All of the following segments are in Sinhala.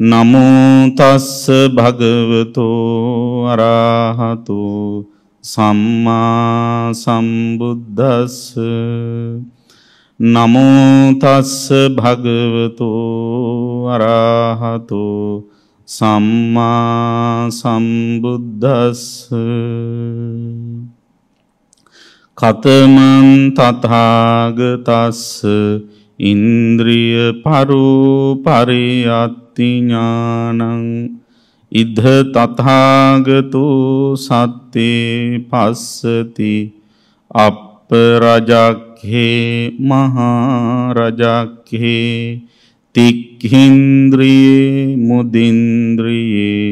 නමෝ තස්ස භගවතෝ අරහතු සම්මා සම්බුද්දස්ස නමෝ තස්ස භගවතෝ අරහතු සම්මා සම්බුද්දස්ස කතමන් තථාගතස්ස ඉන්ද්‍රිය පරෝ පරියත් ඥානං ඉද්ධ තථාගතෝ සත්තේ පස්සති අප්පරජක්ඛේ මහරජක්ඛේ තික්ඛින්ද්‍රියේ මුදින්ද්‍රියේ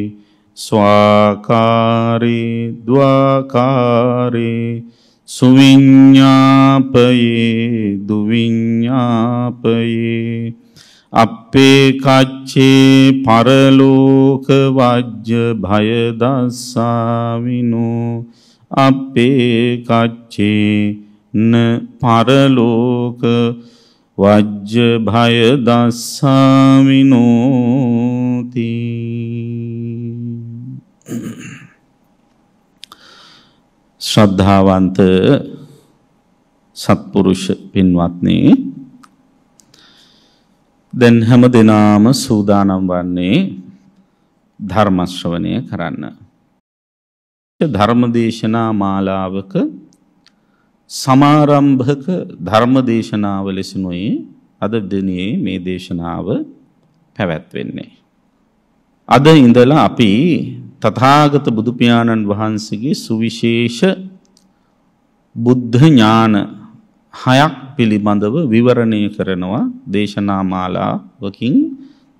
ස්වාකාරේ ද්වාකාරේ සුවිඤ්ඤාපයේ දුවිඤ්ඤාපයේ අපේ කච්චේ පරලෝක වජ්‍ය භය දස්සාවිනෝ අපේ කච්චේ න පරලෝක වජ්‍ය භය දස්සාවිනෝති ශ්‍රද්ධාවන්ත සත්පුරුෂ පින්වත්නි දැන් හැම දිනාම සූදානම් වන්නේ ධර්ම ශ්‍රවණය කරන්න. ධර්මදේශනා මාලාවක සමාරම්භක ධර්මදේශනාව ලෙසනුයි අද දිනේ මේ දේශනාව පැවැත්වෙන්නේ. අද ඉඳලා අපි තථාගත බුදු පියාණන් වහන්සේගේ සුවිශේෂ බුද්ධ ඥාන හයක් පිළිබඳව විවරණය කරනවා දේශනා මාලාවකින්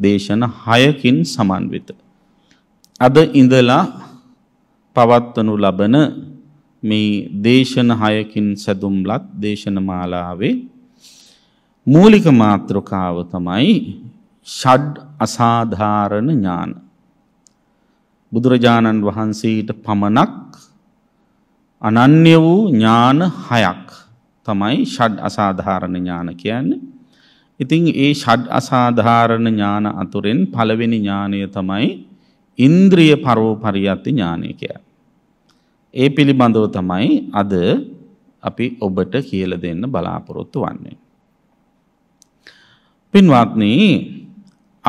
දේශන හයකින් සමන්විත. අද ඉඳලා පවත්වනු ලබන මේ දේශන හයකින් සැදුම්ලත් දේශන මාලාවේ මූලික මාත්‍රකාව තමයි ෂඩ් අසාධාරණ ඥාන. බුදුරජාණන් වහන්සේට පමණක් අනන්‍ය වූ ඥාන හයක් තමයි ෂඩ් අසාධාරණ ඥාන කියන්නේ. ඉතින් ඒ ෂඩ් අසාධාරණ ඥාන අතුරෙන් පළවෙනි ඥානය තමයි ඉන්ද්‍රිය පරෝපරියති ඥානය කියන්නේ. ඒ පිළිබඳව තමයි අද අපි ඔබට කියලා දෙන්න බලාපොරොත්තු වෙන්නේ. පින්වත්නි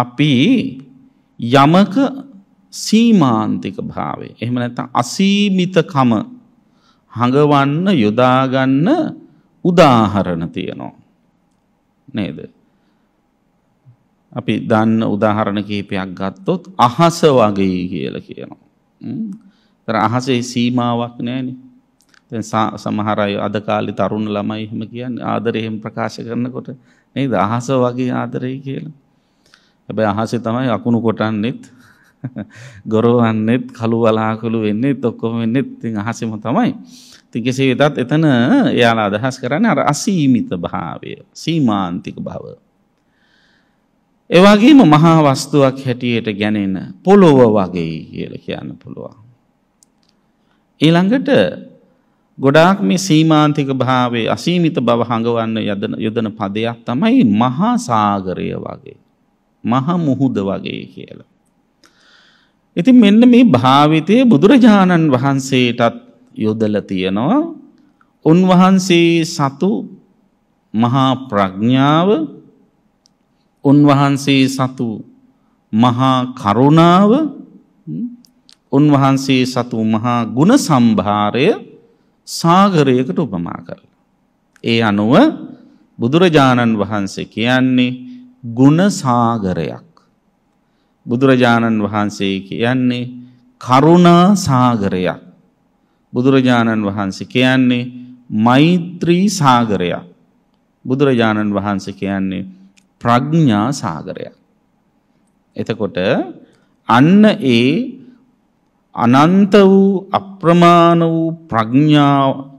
අපි යමක සීමාන්තික භාවය එහෙම නැත්නම් අසීමිතකම හඟවන්න යොදා ගන්න උදාහරණ තියෙනවා. නේද? අපි දන්න උදාහරණ කිහිපයක් ගත්තොත් අහස වගේ කියලා කියනවා. තර අහසේ සීමාවක් නෑනේ. දැන් සමහර අය අද කාලේ තරුණ ළමයි එහෙම කියන්නේ ආදරයෙන් ප්‍රකාශ කරනකොට නේද අහස වගේ ආදරේ කියලා. හැබැයි අහසේ තමයි අකුණු කොටන්නෙත් ගොරවන්නෙත් කළු වලාකුළු වෙන්නෙත් ඔක්කොම වෙන්නෙත් ඉතින් අහසෙම තමයි. ඉතින් කෙසේ වෙතත් එතන එයාලා අදහස් කරන්නේ අර අසීමිත භාවය, සීමාන්තික භව. ඒ වගේම මහා වස්තුවක් හැටියට ගැනෙන පොළොව වගේ කියලා කියන්න පුළුවන්. ඊළඟට ගොඩාක් මේ සීමාන්තික භාවයේ අසීමිත බව හඟවන්න යදන යොදන පදයක් තමයි මහා සාගරය වගේ මහා මුහුද වගේ කියලා. ඉතින් මෙන්න මේ භාවිතයේ බුදුරජාණන් වහන්සේටත් යොදලා තියනවා උන්වහන්සේ සතු මහා ප්‍රඥාව උන්වහන්සේ සතු මහා කරුණාව උන්වහන්සේ සතු මහා ගුණ සම්භාරය සාගරයකට උපමා කරලා. ඒ අනුව බුදුරජාණන් වහන්සේ කියන්නේ ගුණ සාගරයක්. බුදුරජාණන් වහන්සේ කියන්නේ කරුණා සාගරයක්. බුදුරජාණන් වහන්සේ කියන්නේ මෛත්‍රී සාගරයක්. බුදුරජාණන් වහන්සේ කියන්නේ ප්‍රඥා සාගරයක්. එතකොට අන්න ඒ අනන්ත වූ අප්‍රමාණ වූ ප්‍රඥා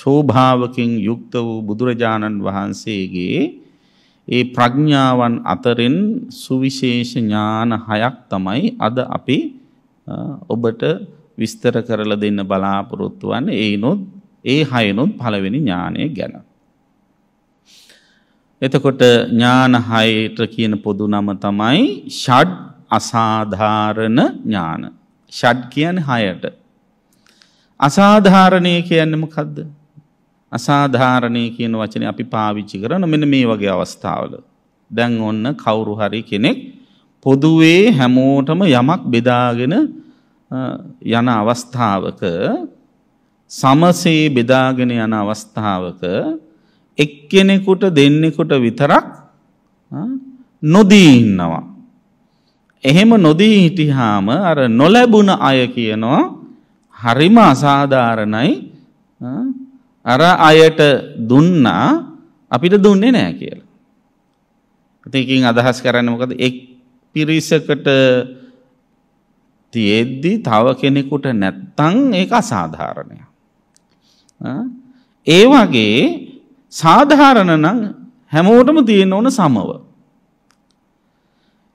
ශෝභාවකින් යුක්ත වූ බුදුරජාණන් වහන්සේගේ ඒ ප්‍රඥාවන් අතරින් සුවිශේෂ ඥාන හයක් තමයි අද අපි ඔබට විස්තර කරල දෙන්න බලාපොරොත්තු වන්න ඒනොත් ඒ හයනොත් පළවෙනි ඥානය ගැන. එතකොට ඥාන හයට කියන පොදු නම තමයි ෂඩ් අසාධාරණ ඥාන. ෂඩ් කියන හයට. අසාධාරණය කියන්නම කදද. අසාධාරණය කියන වචන අපි පාවිච්චි කරන මෙන මේ වගේ අවස්ථාවල. දැන් ඔන්න කවුරු හරි කෙනෙක් පොදුවේ හැමෝටම යමක් බෙදාගෙන යන අවස්ථාවක සමසේ බෙදාගෙන යන අවස්ථාවක එක්කෙනෙකුට දෙන්නෙකුට විතරක් නොදී ඉන්නවා. එහෙම නොදී හිටිහාම අර නොලැබුණ අය කියනවා හරිම අසාධාරණයි අර අයට දුන්නා අපිට දුන්නේ නෑ කියලා. ඉතින් අදහස් කරන්නේ මොකද එක් පිරිසකට තියෙද්දී තව කෙනෙකුට නැත්තං ඒක අසාධාරණය. ඒ වගේ සාධාරණ නම් හැමෝටම තියෙන ඕන සමව.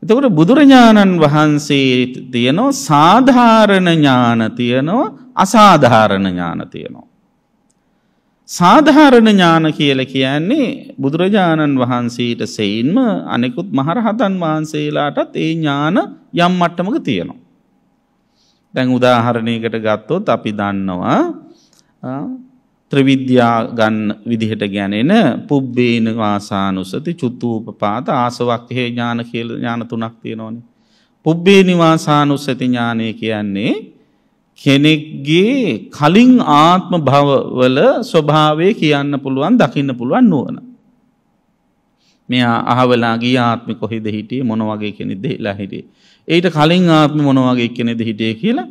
එතකොට බුදුරජාණන් වහන්සේ තියනෝ සාධාරණ ඥාන තියනවා අසාධාරණ ඥාන තියනවා. සාධාරණ ඥාන කියල කියන්නේ බුදුරජාණන් වහන්සේට සෙයින්ම අනෙකුත් මහරහතන් වහන්සේලාටත් ඒ ඥාන යම් මට්ටමක තියෙනවා. දැන් උදාහරණයකට ගත්තොත් අපි දන්නවා ත්‍රිවිද්‍යා ගන්න විදිහට ගැනෙන පුබ්බේන වාසානුසති චුත්තූපපාත ආසවක්ඛේ ඥාන කියලා ඥාන තුනක් තියෙනවනේ. පුබ්බේන වාසානුසති ඥානය කියන්නේ කෙනෙක්ගේ කලින් ආත්ම භවවල ස්වභාවය කියන්න පුළුවන් දකින්න පුළුවන් නුවන. මෙයා අහවලා ගිය ආත්මි කොහෙද හිටියේ මොන වගේ කෙනෙක් දෙහිලා හිටියේ ඒට කලින් ආත්ම මොනවාගේ කෙනෙද හිටිය කියලා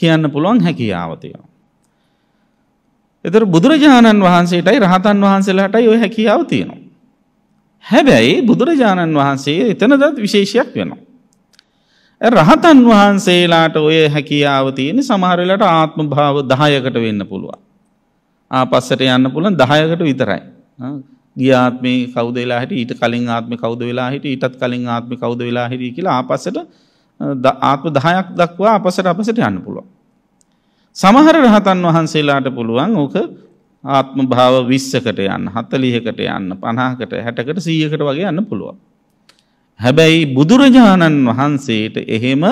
කියන්න පුළුවන් හැකියාවතියෝ. එතර බුදුරජාණන් වහන්සේටයි රහතන් වහන්සේලාටයි ඔය හැකියාව තියෙනවා. හැබැයි බුදුරජාණන් වහන්සේ එතනදත් විශේෂයක් වෙනවා. රහතන් වහන්සේලාට ඔය හැකියාව තියෙන සමහරලට ආත්ම භාව දහයකට වෙන්න පුළුවන්. ආපස්සට යන්න පුළන් දහයකට විතරයි. ගියාත්මේ කෞදවෙලා හිට ඊට කලින් ආත්ම කෞද වෙලා හිට ඊටත් කලින් ආත්ම කෞද වෙලා හිරී කියලා ආපස්සට ආත්ම 10ක් දක්වා අපසට අපසට යන්න පුළුවන්. සමහර රහතන් වහන්සේලාට පුළුවන් ඕක ආත්ම භාව 20කට යන්න, 40කට යන්න, 50කට, 60කට, 100කට වගේ යන්න පුළුවන්. හැබැයි බුදුරජාණන් වහන්සේට එහෙම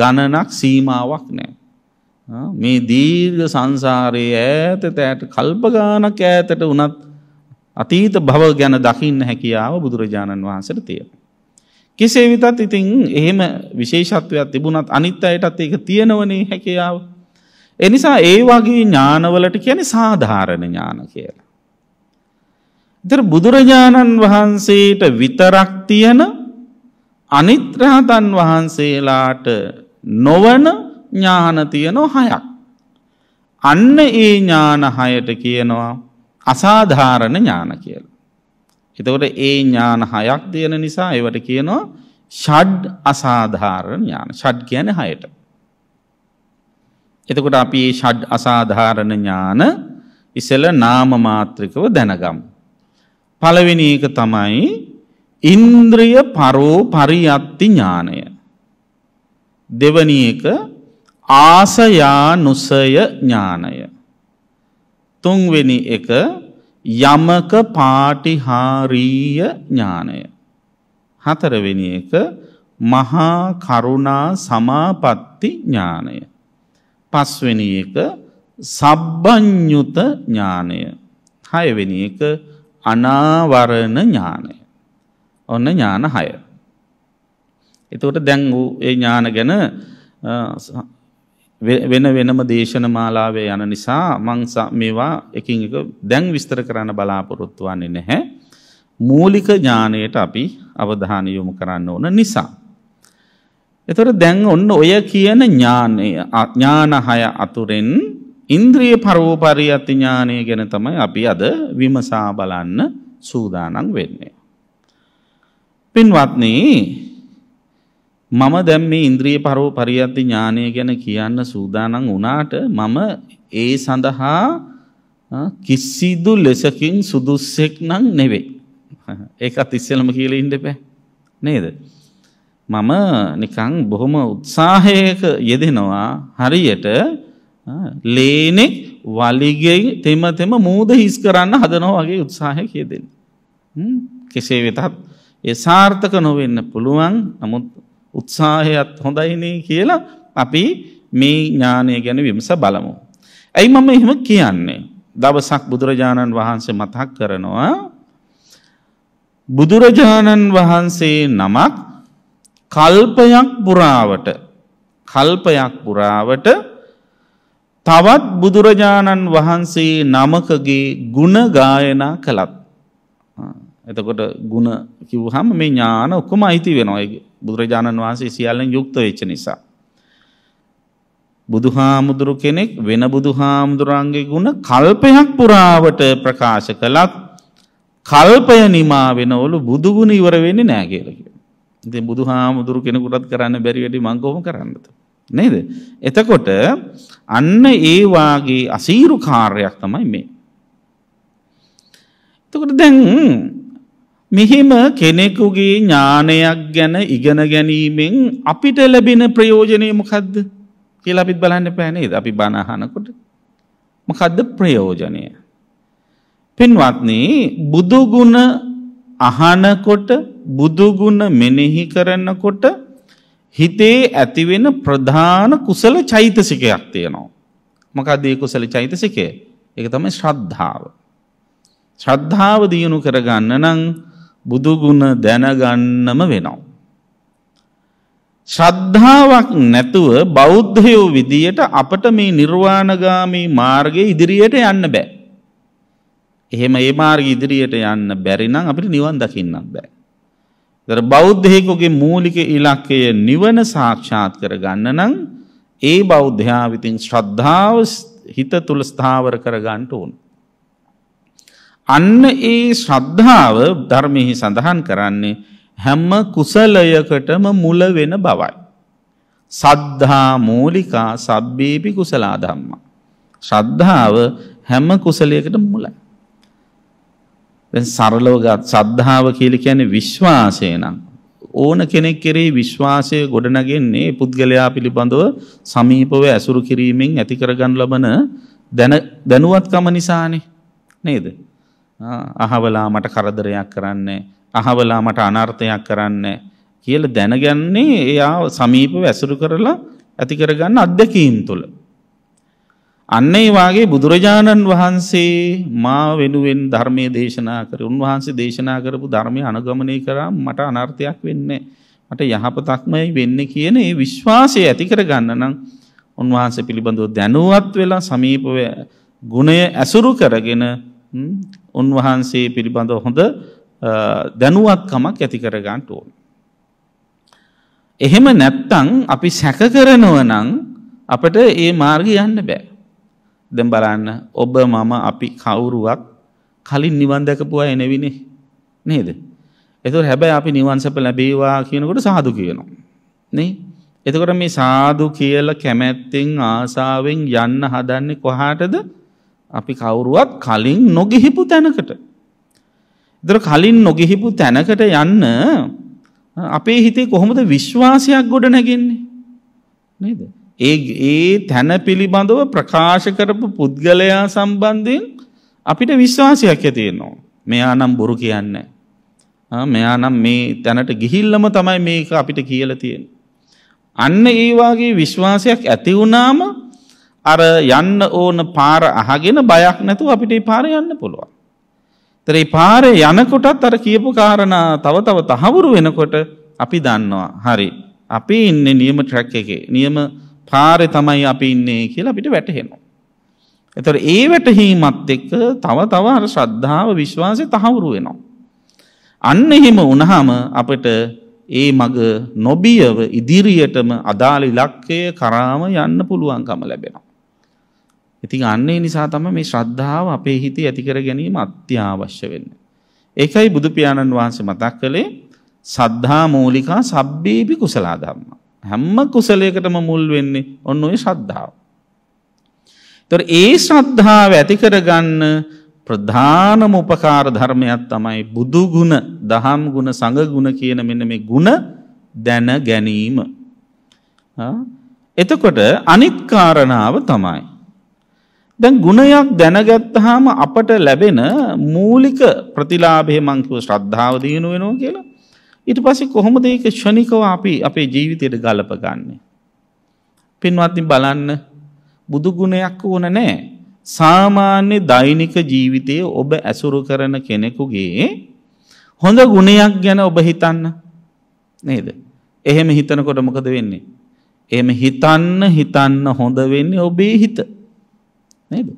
ගණනක් සීමාවක් නැහැ. මේ දීර්ඝ සංසාරයේ ඈත තෑට කල්ප ගානක් ඈතට වුණත් අතීත භව ගැන දකින්න හැකියාව බුදුරජාණන් වහන්සේට තියෙනවා. කෙසේ විතත් ඉතින් එහෙම විශේෂත්වයක් තිබුණත් අනිත් අයටත් ඒක තියෙනවනේ හැකියාව. එනිසා ඒ වගේ ඥානවලට කියන්නේ සාධාරණ ඥාන කියලා. ඉතින් බුදුරජාණන් වහන්සේට විතරක් තියෙන අනිත් රහතන් වහන්සේලාට නොවන ඥාන තියෙනවා හයක්. අන්න ඒ ඥාන හයට කියනවා අසාධාරණ ඥාන කියලා. එතකොට ඒ ඥාන හයක් දෙන නිසා ඒවට කියනවා ෂඩ් අසාධාරණ ඥාන. ෂඩ් කියන්නේ හයට. එතකොට අපි මේ ෂඩ් අසාධාරණ ඥාන ඉසල නාම මාත්‍රිකව දැනගමු. පළවෙනි එක තමයි ඉන්ද්‍රිය පරෝ පරියත්ති ඥානය. දෙවනි එක ආසයානුසය ඥානය. තුන්වෙනි එක යමක පාටිහාරීය ඥානය. හතරවෙනි එක මහා කරුණා සමාපatti ඥානය. පස්වෙනි එක සබ්බඤ්ඤුත ඥානය. හයවෙනි එක අනාවරණ ඥානය. ඔන්න ඥාන 6. එතකොට දැන් ඒ ඥාන ගැන වෙන වෙනම දේශන මාලාවේ යන නිසා මං මේවා එකින් එක දැන් විස්තර කරන්න බලාපොරොත්තු වෙන්නේ නැහැ. මූලික ඥානයට අපි අවධානය යොමු කරන්න ඕන නිසා. එතකොට දැන් ඔන්න ඔය කියන ඥානය ඥාන හය අතුරෙන් ඉන්ද්‍රිය පරෝපරියති ඥානය ගැන තමයි අපි අද විමසා බලන්න සූදානම් වෙන්නේ. පින්වත්නි මම දැන් මේ ඉන්ද්‍රිය පරෝ පරියද්දි ඥානය ගැන කියන්න සූදානම් වුණාට මම ඒ සඳහා කිසිදු ලෙසකින් සුදුස්සෙක් නම් නෙවෙයි. ඒකත් ඉස්සෙල්ලම කියලා ඉන්න එපා. නේද? මම නිකන් බොහොම උත්සාහයක යෙදෙනවා හරියට ලේනෙක් වලිගෙන් තෙම තෙම මූද හිස් කරන්න හදනවා වගේ උත්සාහයක යෙදෙන්න. කෙසේ වෙතත් ඒ සාර්ථක නොවෙන්න පුළුවන්. නමුත් උත්සාහයත් හොඳයිනේ කියලා අපි මේ ඥානය ගැන විමස බලමු. ඇයි මම එහෙම කියන්නේ? දවසක් බුදුරජාණන් වහන්සේ මතක් කරනවා බුදුරජාණන් වහන්සේ නමක් කල්පයක් පුරාවට කල්පයක් පුරාවට තවත් බුදුරජාණන් වහන්සේ නමකගේ ಗುಣ ගායනා කළත් එතකොට ಗುಣ කිව්වහම මේ ඥාන ඔක්කොම අයිති වෙනවා ඒක බුදුරජාණන් වහන්සේ සියල්ලෙන් යුක්ත වෙච්ච නිසා. බුදුහාමුදුරු කෙනෙක් වෙන බුදුහාමුදුරන්ගේ ගුණ කල්පයක් පුරාවට ප්‍රකාශ කළත් කල්පය නිමා වෙනවලු බුදුගුණ ඉවර වෙන්නේ නෑ කියලා කියනවා. ඉතින් බුදුහාමුදුරු කෙනෙකුටත් කරන්න බැරි වැඩි මං කොහොම කරන්නද? නේද? එතකොට අන්න ඒ වාගේ අසීරු කාර්යයක් තමයි මේ. එතකොට දැන් මෙහෙම කෙනෙකුගේ ඥානයක් ගැන ඉගෙන ගැනීමෙන් අපිට ලැබෙන ප්‍රයෝජනය මොකක්ද කියලා අපිත් බලන්න පැනේද අපි බණහනකොට මොකක්ද ප්‍රයෝජනය. පින්වත්නේ බුදුගුණ අහනකොට බුදුගුණ මෙනෙහි කරන්නකොට හිතේ ඇතිවෙන ප්‍රධාන කුසල චෛතසිකයක් තියෙනවා. මොකක්දේ කුසල චෛතසිකය එක තමයි ශ්‍රද්ධාව. ශ්‍රද්ධාව දියුණු කරගන්න නං බුදුගුණ දැනගන්නම වෙනවා. ශ්‍රද්ධාවක් නැතුව බෞද්ධයෝ විදියට අපට මේ නිර්වාණගාමී මාර්ගය ඉදිරියට යන්න බෑ. එහෙම ඒ මාර්ග ඉදිරියට යන්න බැරි නම් අපිට නිවන් දකින්නක් බෑ. දර බෞද්ධයෙකුගේ මූලික ඉලක්කය නිවන සාක්ෂාත් කරගන්න නම් ඒ බෞද්ධයා විතින් ශ්‍රද්ධාව හිත තුළ ස්ථාවර කරගන්න ඕන. අන්න ඒ ශ්‍රද්ධාව ධර්මෙහි සඳහන් කරන්නේ හැම කුසලයකටම මුල වෙන බවයි. සද්ධා මූලිකා සබ්බේපි කුසලා ධම්මා. ශ්‍රද්ධාව හැම කුසලයකටම මුලයි. දැන් සරලව ගත් සද්ධාව කියලා කියන්නේ විශ්වාසය නම් ඕන කෙනෙක් කෙරෙහි විශ්වාසය ගොඩනගෙන්නේ පුද්ගලයා පිළිබඳව සමීපව ඇසුරු කිරීමෙන් ඇති කරගන්න ලබන දැනුවත්කම නිසානේ නේද? අහවලා මට කරදරයක් කරන්නේ අහවලා මට අනර්ථයක් කරන්නේ කියලා දැනගන්නේ එයා සමීපව ඇසුරු කරලා ඇති කරගන්න අත්දැකීම් තුළ අන්න ඒ වාගේ බුදුරජාණන් වහන්සේ මා වෙනුවෙන් ධර්මයේ දේශනා කර උන්වහන්සේ දේශනා කරපු ධර්මය අනුගමනය කරා මට අනර්ථයක් වෙන්නේ මට යහපතක්මයි වෙන්නේ කියන ඒ විශ්වාසය ඇති කරගන්න නම් උන්වහන්සේ පිළිබඳව දැනුවත් වෙලා සමීපව ගුණය ඇසුරු කරගෙන උන්වහන්සේ පිළිබඳව හොඳ දැනුවත්කමක් ඇති කරගන්න ඕන. එහෙම නැත්තම් අපි සැක කරනව නම් අපිට ඒ මාර්ගය යන්න බෑ. දැන් බලන්න ඔබ මම අපි කවුරුවක් කලින් නිවන් දැකපු අය නෙවිනේ නේද? ඒතකොට හැබැයි අපි නිවන් සැප ලැබේවා කියනකොට සාදු කියනවා. නේ? එතකොට මේ සාදු කියලා කැමැත්තෙන් ආසාවෙන් යන්න හදන්නේ කොහාටද? අපි කවුරුවත් කලින් නොගිහිපු තැනකට. දර කලින් නොගිහිපු තැනකට යන්න අපේ හිතේ කොහොමද විශ්වාසයක් ගොඩ නැගෙන්නේ. නේද. ඒ ඒ තැන පිළිබඳව ප්‍රකාශ කරපු පුද්ගලයා සම්බන්ධයෙන් අපිට විශ්වාසයක් ඇතියෙනවා. මෙයා නම් බොරු කියන්න. මෙයා නම් මේ තැනට ගිහිල්ලම තමයි මේක අපිට කියල තියෙන්. අන්න ඒවාගේ විශ්වාසයක් ඇති වුණාම අර යන්න ඕන පාර අහගෙන බයක් නැතුව අපිට පාර යන්න පුළුවන්. තරේ පාරේ යනකොටත් අර කියපු කාරණා තව තව තහවුරු වෙනකොට අපි දන්නවා. හරි. අපි ඉන්නේ නියම ට්‍රැක් එකේ. නියම පාරේ තමයි අපි ඉන්නේ කියලා අපිට වැටහෙනවා. එතකොට ඒ වැටහීමත් එක්ක තව තව අර ශ්‍රද්ධාව විශ්වාසය තහවුරු වෙනවා. අන්න එහෙම වුණාම අපිට ඒ මග නොබියව ඉදිරියටම අදාළ ඉලක්කය කරාම යන්න පුළුවන්කම ලැබෙනවා. ඉතින් අන්න ඒ නිසා තමයි මේ ශ්‍රද්ධාව අපේ හිතේ ඇති කර ගැනීම අත්‍යවශ්‍ය වෙන්නේ. ඒකයි බුදු පියාණන් වහන්සේ මතක් කළේ සද්ධා මූලිකා සබ්බේපි කුසල ධම්මා. හැම කුසලයකටම මුල් වෙන්නේ ඔන්න ඔය ශ්‍රද්ධාව. ඒතර ඒ ශ්‍රද්ධාව ඇති කරගන්න ප්‍රධානම උපකාර ධර්මයක් තමයි බුදු ගුණ, දහම් ගුණ, සංඝ ගුණ කියන මෙන්න මේ ගුණ දැන ගැනීම. එතකොට අනිත් කාරණාව තමයි දැන් ගුණයක් දැනගත්තාම අපට ලැබෙන මූලික ප්‍රතිලාභය මං කිව්ව ශ්‍රද්ධාව දිනු වෙනවා කියලා. ඊට පස්සේ කොහොමද ඒක ෂණිකව අපි අපේ ජීවිතයට ගලපගන්නේ? පින්වත්නි බලන්න බුදු ගුණයක් ඕන නැහැ. සාමාන්‍ය දෛනික ජීවිතයේ ඔබ ඇසුරු කරන කෙනෙකුගේ හොඳ ගුණයක් ගැන ඔබ හිතන්න නේද? එහෙම හිතනකොට මොකද වෙන්නේ? එහෙම හිතන්න හිතන්න හොඳ වෙන්නේ ඔබේ හිත. නේද.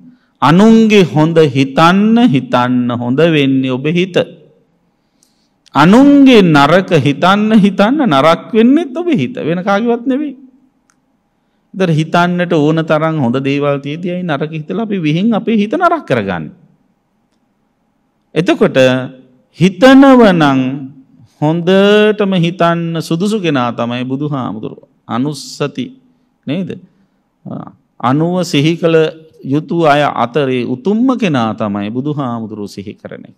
අනුන්ගේ හොඳ හිතන්න හිතන්න හොඳ වෙන්නේ ඔබ හිත. අනුන්ගේ නරක හිතන්න හිතන්න නරක් වෙන්නෙත් ඔබ හිත වෙන කාගවත් නෙවෙයි. දර හිතන්නට ඕන තරම් හොඳ දේවල් තියතියයි නරක හිතල අපි විහින් අපේ හිත නරක් කරගන්න. එතකොට හිතනවනං හොඳටම හිතන්න සුදුසු කෙනා තමයි බුදු හාමුදුරුව. අනුස්සති නේද. අනුව සිහි කළ යුතු අය අතරේ උතුම්ම කෙනා තමයි බුදු හාමුදුරුව සිහි කරන එක.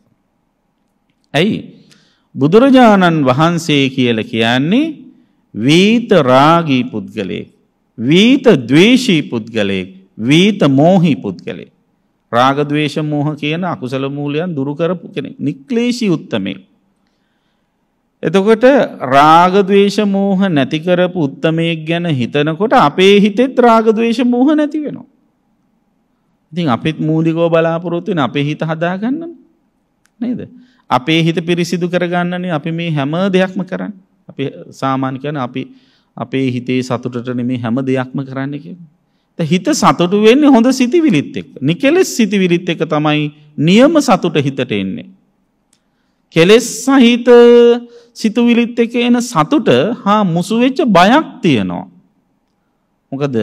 ඇයි බුදුරජාණන් වහන්සේ කියල කියන්නේ වීත රාගී පුද්ගලයෙක් වීත දවේශී පුද්ගලයෙක් වීත මෝහි පුද්ගලේ රාගදවේශ මෝහ කියන අකුසල මූලයන් දුරුකරපු කෙනෙ නික්ලේශී උත්තමේ. එතකොට රාගදවේශ මෝහ නැතිකරපු උත්තමයෙක් ගැන හිතනකොට අපේ හිතෙත් රාගදවේශ මෝහ නැති වෙනවා. ඉතින් අපිත් මූලිකව බලාපොරොත්තු වෙන අපේ හිත හදාගන්නනේ. නේද? අපේ හිත පිරිසිදු කරගන්නනේ අපි මේ හැම දෙයක්ම කරන්නේ. අපි සාමාන්‍ය කියන්නේ අපි අපේ හිතේ සතුටට නෙමෙයි හැම දෙයක්ම කරන්නේ කියන්නේ. හිත සතුටු වෙන්නේ හොඳ සිතිවිලිත් එක්ක. නිකලස් සිතිවිලිත් එක්ක තමයි නියම සතුට හිතට එන්නේ. කෙලෙස් සහිත සිතුවිලිත් එක්ක එන සතුට හා මුසු වෙච්ච බයක් තියෙනවා. මොකද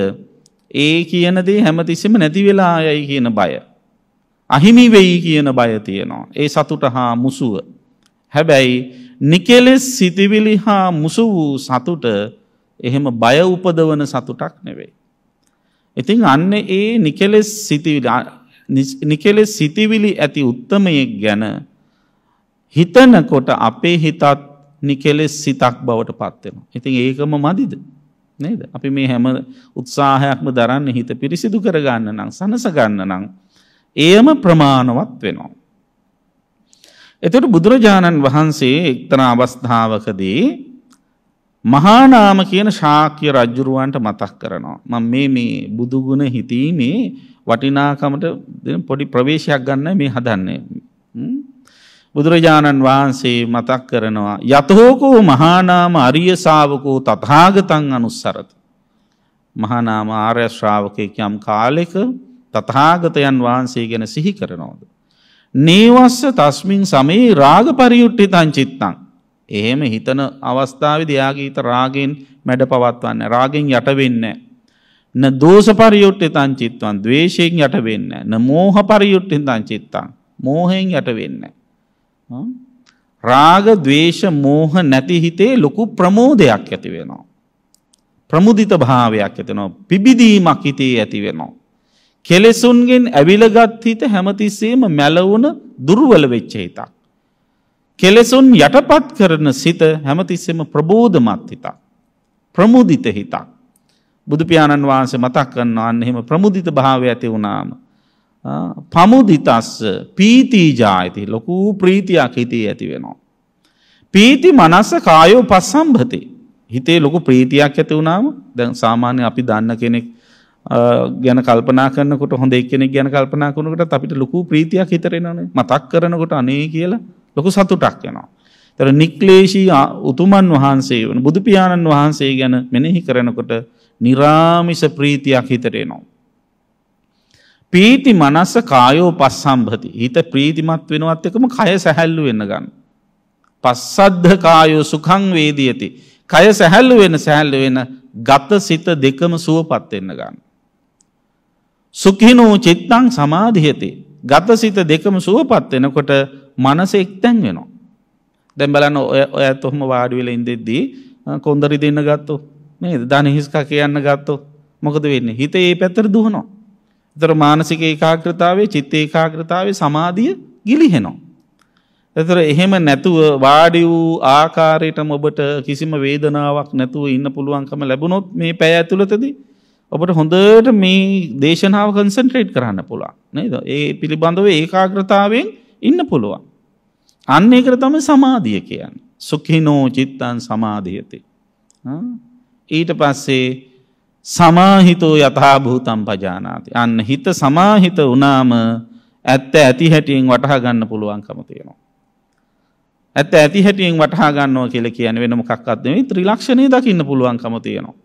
ඒ කියන දේ හැමතිස්සෙම නැති වෙලා යයි කියන බය. අහිමි වෙයි කියන බය තියෙනවා. ඒ සතුට හා මුසුව. හැබැයි නිකෙලෙස් සිතිවිලි හා මුසු වූ සතුට එහෙම බය උපදවන සතුටක් නෙවෙයි. ඉතින් අන්න ඒ නිකෙලෙස් සිතිවිලි නිකෙලෙස් සිතිවිලි ඇති උත්තමයෙක් ගැන හිතනකොට අපේ හිතත් නිකෙලෙස් සිතක් බවට පත්වෙනවා. ඉතින් ඒකම මදිද. නේද අපි මේ හැම උත්සාහයක්ම දරන්න හිත පිරිසිදු කරගන්න නම් සනසගන්න නම් එයම ප්‍රමාණවත් වෙනවා. එතට බුදුරජාණන් වහන්සේ එක්තන අවස්ථාවකදී මහානාම කියන ශාක්‍ය රජ්ජුරුවන්ට මතක් කරනවා. මම මේ මේ බුදුගුණ හිතීමේ වටිනාකමට පොඩි ප්‍රවේශයක් ගන්න මේ හදන්නේ බුදුරජාණන් වහන්සේ මතක් කරනවා. යතහෝකෝ මහානාම අරිය ශාවකෝ තථාගතං අනුස්සරත. මහානාම ආර්ය ශ්‍රාවකයෙක් යම් කාලෙක තථාගතයන් වහන්සේ ගැන සිහි කරනවද. නේවස්ස තස්මින් සමයේ රාග පරියුට්ඨිතං චිත්තං. එහෙම හිතන අවස්ථාවේදී එයාගේ හිත රාගෙන් මැඩ පවත්වන්නේ රාගෙන් යට වෙන්නේ න දෝෂ පරියුට්ඨිතං චිත්තං ද්වේෂයෙන් යට වෙන්නේ න මෝහ පරියුට්ඨිතං චිත්තං මෝහයෙන් යට වෙන්නේ රාග දවේශ මෝහ නැති හිතේ ලොකු ප්‍රමෝදයක් ඇති වෙනවා. ප්‍රමුදිත භාවයක් ඇතිනවා පිබිදීමක් හිතේ ඇති වෙනවා. කෙලෙසුන්ගෙන් ඇවිලගත් හිත හැමතිස්සේම මැලවුන දුර්වල වෙච්ච හිතක්. කෙලෙසුන් යටපත් කරන සිත හැමතිස්සෙම ප්‍රබෝධමත් හිතක්. ප්‍රමුදිත හිතක්. බුදුපාණන් වහන්සේ මතක් කරනවා අන්න එහෙම ප්‍රමුදිත භාවය ඇති වුණාම පමුදිතස්ස පීතිීජායති ලොකූ ප්‍රීතියක් හිතේ ඇති වෙනවා. පීති මනස්ස කායෝ පස්සම්භති. හිතේ ලොකු ප්‍රීතියක් ඇති වුණාම දැන් සාමාන්‍ය අපි දන්න කෙනෙක් ගැන කල්පනා කරනකොට හොඳ එක්කෙනෙක් ගැන කල්පනා කරනකොට අපිට ලොකු ප්‍රීතියක් හිතරෙනවනේ මතක් කරනකොට අනේ කියලා ලොකු සතුටක් වෙනවා. ඒතර නික්ලේශී උතුමන් වහන්සේ වන බුදු පියාණන් වහන්සේ ගැන මෙනෙහි කරනකොට निराமிස ප්‍රීතියක් හිතරෙනවා. පීති මනස්ස කායෝ පස් සම්භති හිත ප්‍රීතිමත් වෙනවත් එකම කය සැහැල්ලු වෙන්න ගන්න. පස්සද්ධ කායෝ සුකං වේදී ඇති. කය සැහැල්ලු වෙන සැහැල්ලු වෙන ගත සිත දෙකම සුවපත් වෙන්න ගන්න. සුඛිනෝ චිත්තං සමාධියති. ගත සිත දෙකම සුවපත් වෙනකොට මනස එක්තැන් වෙනවා. දැන් බලන්න ඔය ඔයත් ඔහොම වාඩි වෙලා ඉඳෙද්දී කොන්දරි දෙන්න ගත්තෝ නේද? දන හිස්කා කියන්න ගත්තෝ මොකද වෙන්නේ? හිතේ මේ පැත්තට දුවනවා. එතකොට මානසික ඒකාග්‍රතාවයේ චිත්ත ඒකාග්‍රතාවයේ සමාධිය ගිලිහෙනවා. එතකොට එහෙම නැතුව වාඩි වූ ආකාරයටම ඔබට කිසිම වේදනාවක් නැතුව ඉන්න පුළුවන්කම ලැබුණොත් මේ පැය ඇතුළතදී ඔබට හොඳට මේ දේශනාව කන්සන්ට්‍රේට් කරන්න පුළුවන් නේද? ඒ පිළිබඳව ඒකාග්‍රතාවයෙන් ඉන්න පුළුවන්. අන්න ඒකට තමයි සමාධිය කියන්නේ. සුඛිනෝ චිත්තං සමාධියති. ඊට පස්සේ සමාහිතෝ යථභූතම් පජානාති. අන්න හිත සමාහිත වනාම ඇත්ත ඇති හැටියෙන් වටහා ගන්න පුළුවන්කම තියෙනවා. ඇත්ත ඇති හැටියෙන් වටහා ගන්නවා කියල කියන වෙන මොකක්වත් නෙවෙයි ත්‍රිලක්ෂණය දකින්න පුළුවන්කම තියෙනවා.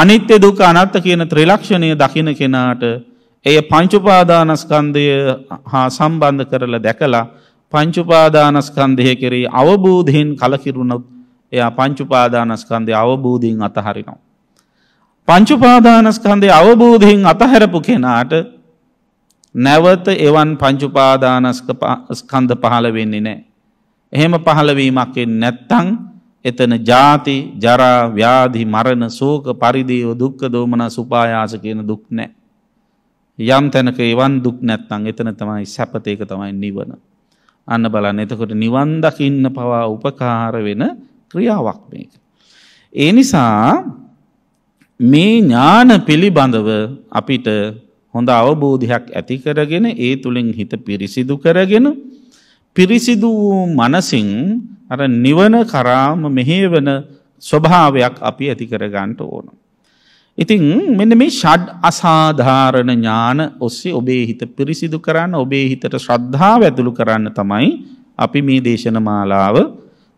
අනිත්‍ය දුක අනත්ත කියන ත්‍රිලක්ෂණය දකින කෙනාට එය පංචුපාදානස්කන්ධය හා සම්බන්ධ කරලා දැකලා පංචුපාදානස්කන්ධය කෙරේ අවබෝධයෙන් කලකිරුණොත් එයා පංචුපාදානස්කන්ධය අවබෝධීන් අතහරිනවා. පංච උපාදානස්කන්ධය අවබෝධයෙන් අතහැරපු කෙනාට නැවත එවන් පංච උපාදානස්ක ස්කන්ධ පහළ වෙන්නේ නැහැ. එහෙම පහළවීමක් නැත්තං එතන ජාති ජරා ව්‍යාධි මරණ සෝක පරිදේව දුක්ක දෝමන සුපායාස කියන දුක් නෑ. යම් තැනක එවන් දුක් නැත්තං එතන තමයි සැපතයක තමයි නිවන. අන්න බලන්න එතකොට නිවන්දකින්න පවා උපකාර වෙන ක්‍රියාවක් මේක. ඒ නිසා මේ ඥාන පිළිබඳව අපිට හොඳ අවබෝධයක් ඇති කරගෙන ඒ තුළින් හිත පිරිසිදු කරගෙන පිරිසිදු වූ මනසින් අර නිවන කරාම මෙහෙවන ස්වභාවයක් අපි ඇති කරගන්නට ඕන. ඉතින් මෙන්න මේ ෂඩ් අසාධාරණ ඥාන ඔස්සේ ඔබේ හිත පිරිසිදු කරන්න ඔබේ හිතට ශ්‍රද්ධාව ඇතුළු කරන්න තමයි අපි මේ දේශන මාලාව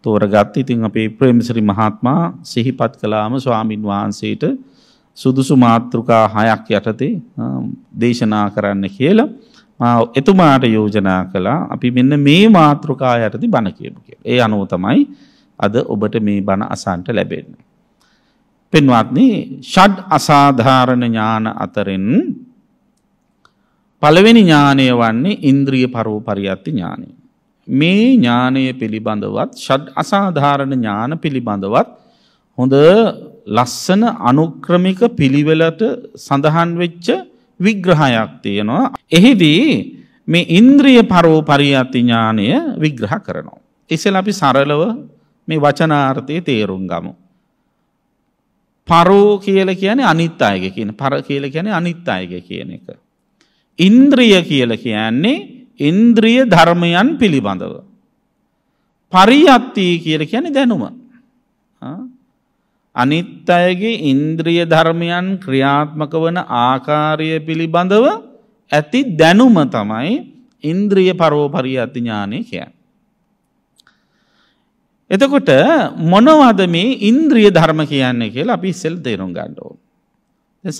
තෝරගත්. ඉතින් අපේ ප්‍රේමසිරි මහත්මයා සිහිපත් කළාම ස්වාමින් වහන්සේට සුදුසු මාතෘකා හයක් යටතේ දේශනා කරන්න කියලා මා එතුමාට යෝජනා කළා අපි මෙන්න මේ මාතෘකා යටතේ බණ කියමු කියලා. ඒ අනුව තමයි අද ඔබට මේ බණ අසන්නට ලැබෙන්නේ. පින්වත්නි, ෂඩ් අසාධාරණ ඥාන අතරින් පළවෙනි ඥානය වන්නේ ඉන්ද්‍රිය පරෝපරියත්ති ඥානය. මේ ඥානය පිළිබඳවත් ෂඩ් අසාධාරණ ඥාන පිළිබඳවත් හොඳ ලස්සන අනුක්‍රමික පිළිවෙලට සඳහන් වෙච්ච විග්‍රහයක් තියෙනවා. එහිදී මේ ඉන්ද්‍රිය පරෝපරියති ඥානය විග්‍රහ කරනවා. ඉතින් අපි සරලව මේ වචනාර්ථයේ තේරුම් ගමු. පරෝ කියලා කියන්නේ අනිත් අයගේ කියන පර කියලා කියන්නේ අනිත් අයගේ කියන එක. ඉන්ද්‍රිය කියලා කියන්නේ ඉන්ද්‍රිය ධර්මයන් පිළිබඳව. පරියත්ති කියලා කියන්නේ දැනුම. ආ අනිත් අයගේ ඉන්ද්‍රිය ධර්මයන් ක්‍රියාත්මක වන ආකාරය පිළිබඳව ඇති දැනුම තමයි ඉන්ද්‍රිය පරෝපරිය අතිඥානය කියන්. එතකොට මොනවද මේ ඉන්ද්‍රිය ධර්ම කියන්න කියලා අපි සෙල් තේරුම් ගණ්ඩෝ.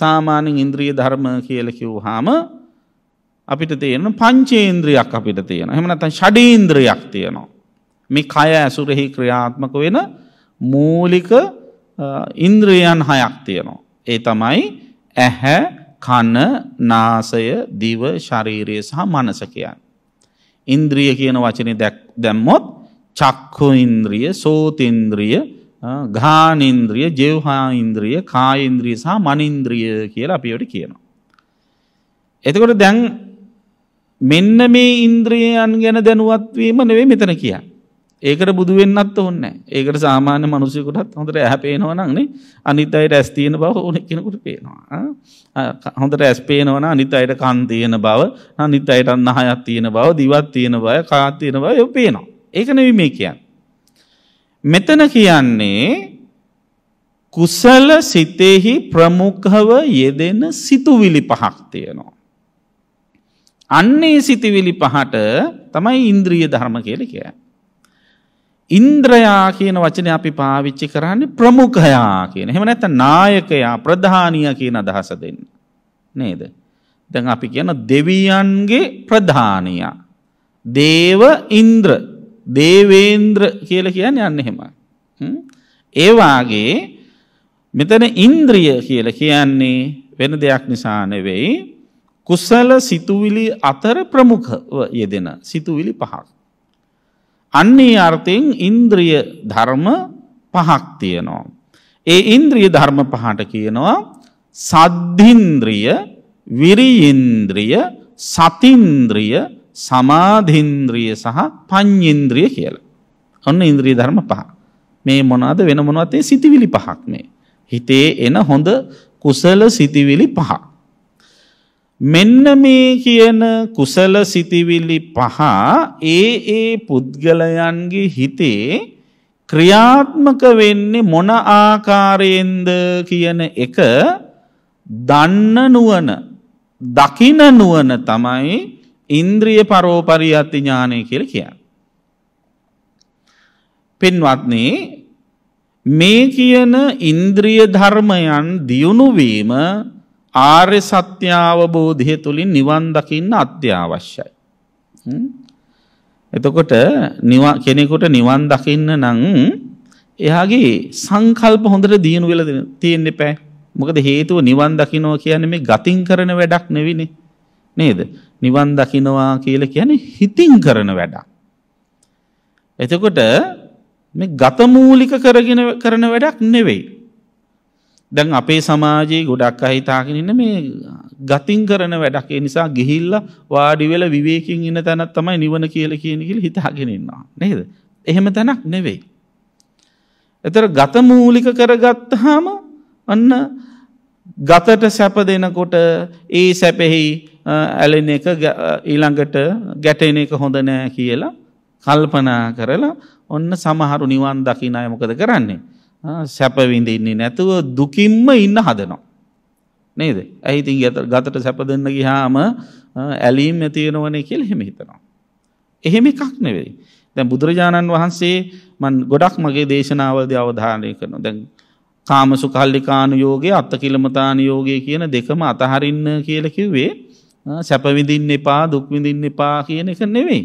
සාමානෙන් ඉන්ද්‍රිය ධර්ම කියල කිව් හාම අපිට තියෙන පංචේන්ද්‍රියයක් අපිට තියෙන හෙමනත ෂඩීන්ද්‍රියයක් තියනවා. මේ කය ඇසුරෙහි ක්‍රියාත්මක වෙන මූලික ඉන්ද්‍රයන් හයක් තියෙනවා. ඒ තමයි ඇහැ කන නාසය දිව ශරීරය සහ මනස කියන්. ඉන්ද්‍රිය කියන වචනය දැම්මොත් චක්කු ඉන්ද්‍රිය සෝතින්ද්‍රිය ගානින්ද්‍රිය ජෙවහා ඉන්ද්‍රිය කායින්ද්‍රිය සහ මනින්ද්‍රිය කියලා අපිට කියනවා. එතකොට දැන් මෙන්න මේ ඉන්ද්‍රියයන් ගැන දැනුවත්වීම නෙවේ මෙතන කියා. ඒකට බුදු වෙන්නත් ඕනේ ඒකට සාමාන්‍ය මිනිසෙකුටත් හොඳට ඇහැ පේනවා නම් නේ අනිත් අයට ඇස් තියෙන බව ඕන කෙනෙකුට පේනවා හොඳට ඇස් පේනවා නම් අනිත් අයට කන් තියෙන බව අනිත් අයට නහයක් තියෙන බව දිවක් තියෙන බව කාත් තියෙන බව ඒක පේනවා ඒක නෙවෙයි මේ කියන්නේ මෙතන කියන්නේ කුසල සිතෙහි ප්‍රමුඛව යෙදෙන සිතුවිලි පහක් තියෙනවා අන්නේ සිතුවිලි පහට තමයි ඉන්ද්‍රිය ධර්ම කියලා කියන්නේ ඉන්ද්‍රයා කියන වචනය අපි පාවිච්චි කරන්නේ ප්‍රමුඛයා කියන. එහෙම නැත්නම් නායකයා, ප්‍රධානියා කියන අදහස දෙන්න. නේද? දැන් අපි කියන දෙවියන්ගේ ප්‍රධානියා. දේව ඉන්ද්‍ර, දේවේන්ද්‍ර කියලා කියන්නේ අන්න එහෙමයි. ඒ වාගේ මෙතන ඉන්ද්‍රිය කියලා කියන්නේ වෙන දෙයක් නිසා නෙවෙයි කුසල සිතුවිලි අතර ප්‍රමුඛව යෙදෙන සිතුවිලි පහක්. අන්නේ අර්ථයෙන් ඉන්ද්‍රිය ධර්ම පහක් තියෙනවා. ඒ ඉන්ද්‍රිය ධර්ම පහට කියනවා සද්ධින්ද්‍රිය විරියින්ද්‍රිය සතින්ද්‍රිය සමාධින්ද්‍රිය සහ පඤ්ඤින්ද්‍රිය කියලා. ඔන්න ඉන්ද්‍රිය ධර්ම පහ. මේ මොනවාද වෙන මොනවද ඒ සිතිවිලි පහක් මේ. හිතේ එන හොඳ කුසල සිතිවිලි පහක්. මෙන්න මේ කියන කුසල සිතිවිලි පහ ඒ ඒ පුද්ගලයන්ගේ හිතේ ක්‍රියාත්මක වෙන්නේ මොන ආකාරයෙන්ද කියන එක දන්න නුවණ දකින නුවණ තමයි ඉන්ද්‍රිය පරෝපරියති ඥානය කියලා කියන්නේ. පින්වත්නි මේ කියන ඉන්ද්‍රිය ධර්මයන් දියුණු වීම ආර්ය සත්‍යාවබෝධය තුළින් නිවන් දකින්න අත්‍යවශ්‍යයි. එතකොට කෙනෙකුට නිවන් දකින්න නං එයාගේ සංකල්ප හොඳට දියුණු වෙල තියෙන්න්න පැ මොකද හේතුව නිවන් දකිනෝ කියන මේ ගතින් කරන වැඩක් නෙවිනි නේද නිවන් දකිනවා කියල කියන හිතින් කරන වැඩක්. එතකොට මේ ගතමූලික කරගෙන කරන වැඩක් නෙවෙයි. දැන් අපේ සමාජයේ ගොඩක් අය හිතාගෙන ඉන්න මේ ගතින් කරන වැඩක් ඒ නිසා ගිහිල්ලා වාඩි වෙලා විවේකයෙන් ඉන්න තැනක් තමයි නිවන කියලා කියන කියලා හිතාගෙන ඉන්නවා නේද? එහෙම තැනක් නෙවෙයි. ඒතර ගත මූලික කරගත්තාම අන්න ගතට සැප දෙනකොට ඒ සැපෙහි ඇලෙන එක ඊළඟට ගැටෙන එක හොඳ නෑ කියලා කල්පනා කරලා ඔන්න සමහරු නිවන් දකින්න අය මොකද කරන්නේ? සැප විඳින්නේ නැතුව දුකින්ම ඉන්න හදනවා. නේද? ඇයි ඉතින් ගතට සැප දෙන්න ගියාම ඇලීම් ඇති වෙනවනේ කියලා එහෙම හිතනවා. එහෙම එකක් නෙවෙයි. දැන් බුදුරජාණන් වහන්සේ මම ගොඩක් මගේ දේශනාවලදී අවධානය කරනවා. දැන් කාමසුකල්ලිකානු යෝගයේ අත්තකිලමතාන යෝගයේ කියන දෙකම අතහරින්න කියලා කිව්වේ සැප විඳින්න එපා දුක් විඳින්න එපා කියන එක නෙවෙයි.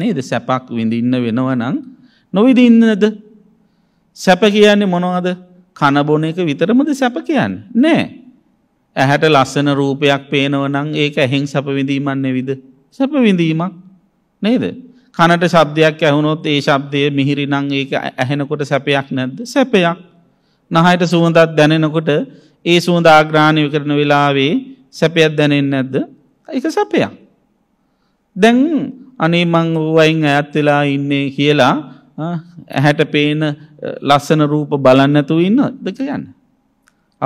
නේද? සැපක් විඳින්න වෙනව නම් නොවිඳින්නද සැප කියන්නේ මොනවද කනබොන එක විතරමද සැප කියන්න නෑ ඇහැට ලස්සන රූපයක් පේනවනං ඒක ඇහෙන් සැපවිඳීමන්නේ විද සැපවිඳීමක් නේද කනට ශබ්දයක් ඇහුණොත් ඒ ශබ්දය මිහිරි නං ඒක ඇහෙනකොට සැපයක් නැද්ද සැපයක් නහයට සුවඳත් දැනෙනකොට ඒ සුවඳ ආග්‍රාණය කරන වෙලාවේ සැපයක් දැනෙන් නැද්ද එක සැපයක් දැන් අනේ මං වුවයින් ඇත් වෙලා ඉන්නේ කියලා ඇහැට පේන ලස්සන රූප බලන්නැතුව ඉන්න දෙක යන්න.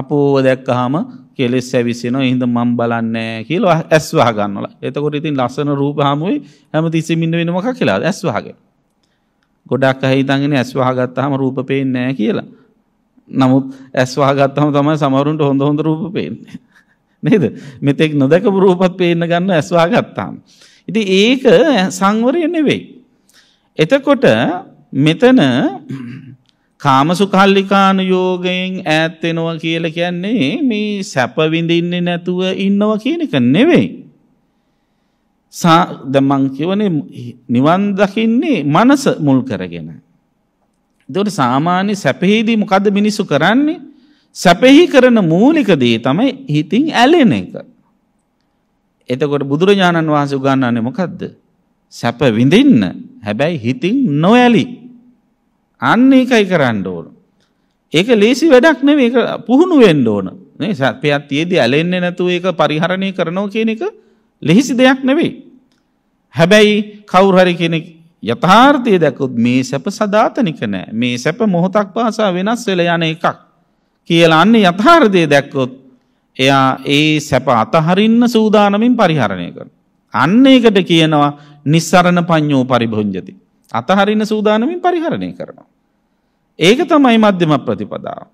අපෝව දැක්කහම කෙලෙස් ඇවිසෙන හිද මම් බලන්නෑ කියල ඇස්වා ගන්නල එතකොට ඉතින් ලස්සන රූප හමුවේ හැම තිසිමින්ට වෙනමක් කියලා ඇස්වාග. ගොඩක් අහිතගෙන ඇස්වාගත්තහම රූප පේෙන්නෑ කියලා. නමුත් ඇස්වාගත්තහම තමයි සමරුන්ට හොඳ හොඳ රූප පේන්නේ. නේද මෙතෙක් නොදැක රූපත් පේන්න ගන්න ඇස්වාගත්තාම්. ඉති ඒක සංවරය නෙවෙයි. එතකොට මෙතන කාමසුකල්ලිකානු යෝගයෙන් ඈත්වෙනවා කියල කියන්නේ මේ සැපවිඳින්නේ නැතුව ඉන්නව කියනක නෙවෙයි. දමංකිවන නිවන් දකින්නේ මනස මුල් කරගෙන. දොට සාමාන්‍ය සැපහිදී මොකද මිනිසු කරන්නේ සැපෙහි කරන මූලිකදී තමයි හිතින් ඇලෙන එක. එතකොට බුදුරජාණන් වහන්ස උගන්නන්නේ මොකක්ද. සැප විඳින්න හැබැයි හිතින් නොඇලි. අන්න ඒකයි කරන්න ඕන. ඒක ලේසි වැඩක් නෙවෙයි ඒක පුහුණු වෙන්න ඕන. නේ සත්‍යයක් තියේදී ඇලෙන්නේ නැතුව ඒක පරිහරණය කරනවා කියන එක ලෙහිසි දෙයක් නෙවෙයි. හැබැයි කවුරු හරි කෙනෙක් යථාර්ථය දැක්කොත් මේ සැප සදාතනික නෑ. මේ සැප මොහොතක් පාසා වෙනස් වෙලා යන එකක් කියලා අන්නේ යථාර්ථය දැක්කොත් එයා ඒ සැප අතහරින්න සූදානමින් පරිහරණය කරනවා. අන්න ඒකට කියනවා නිස්සරණ පඤ්ඤෝ පරිභුංජති. අතහරින්න සූදානමින් පරිහරණය කරනවා. ඒක තමයි මධ්‍යම ප්‍රතිපදාව.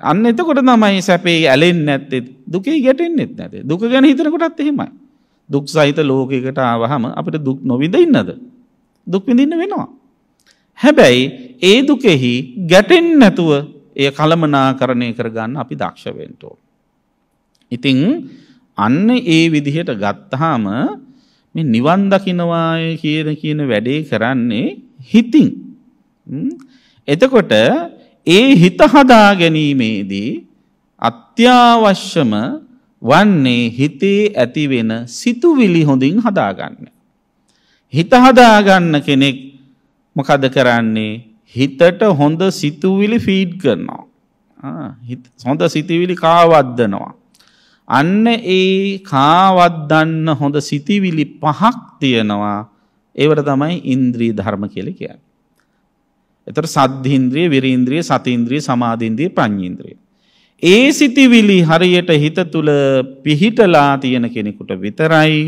අන්න එතකොට තමයි සැපේ ඇලෙන්නේ නැත්තේ දුකේ ගැටෙන්නෙත් නැතේ. දුක ගැන හිතනකොටත් එහෙමයි. දුක් සහිත ලෝකයකට ආවහම අපිට දුක් නොවිඳ ඉන්නද? දුක් විඳින්න වෙනවා. හැබැයි ඒ දුකෙහි ගැටෙන්නේ නැතුව එය කලමනාකරණය කරගන්න අපි දක්ෂ වෙන්න ඉතින් අන්න ඒ විදිහට ගත්තාම මේ නිවන් දකින්නවාය කියන කියන වැඩේ කරන්නේ හිතින්. එතකොට ඒ හිත හදා ගැනීමේදී අත්‍යවශ්‍යම වන්නේ හිතේ ඇතිවෙන සිතුවිලි හොඳින් හදාගන්න. හිත හදාගන්න කෙනෙක් මොකද කරන්නේ හිතට හොඳ සිතුවිලි ෆීඩ් කරනවා. හොඳ සිතිවිලි කාවද්දනවා. අන්න ඒ කාවද්දන්න හොඳ සිතිවිලි පහක් තියෙනවා ඒවට තමයි ඉන්ද්‍රී ධර්ම කියල කියන්න. එතකොට සද්ධීන්ද්‍රිය, විරීන්ද්‍රිය, සතීන්ද්‍රිය, සමාධීන්ද්‍රිය, ප්‍රඥීන්ද්‍රිය. ඒ සිටිවිලි හරියට හිත තුල පිහිටලා තියෙන කෙනෙකුට විතරයි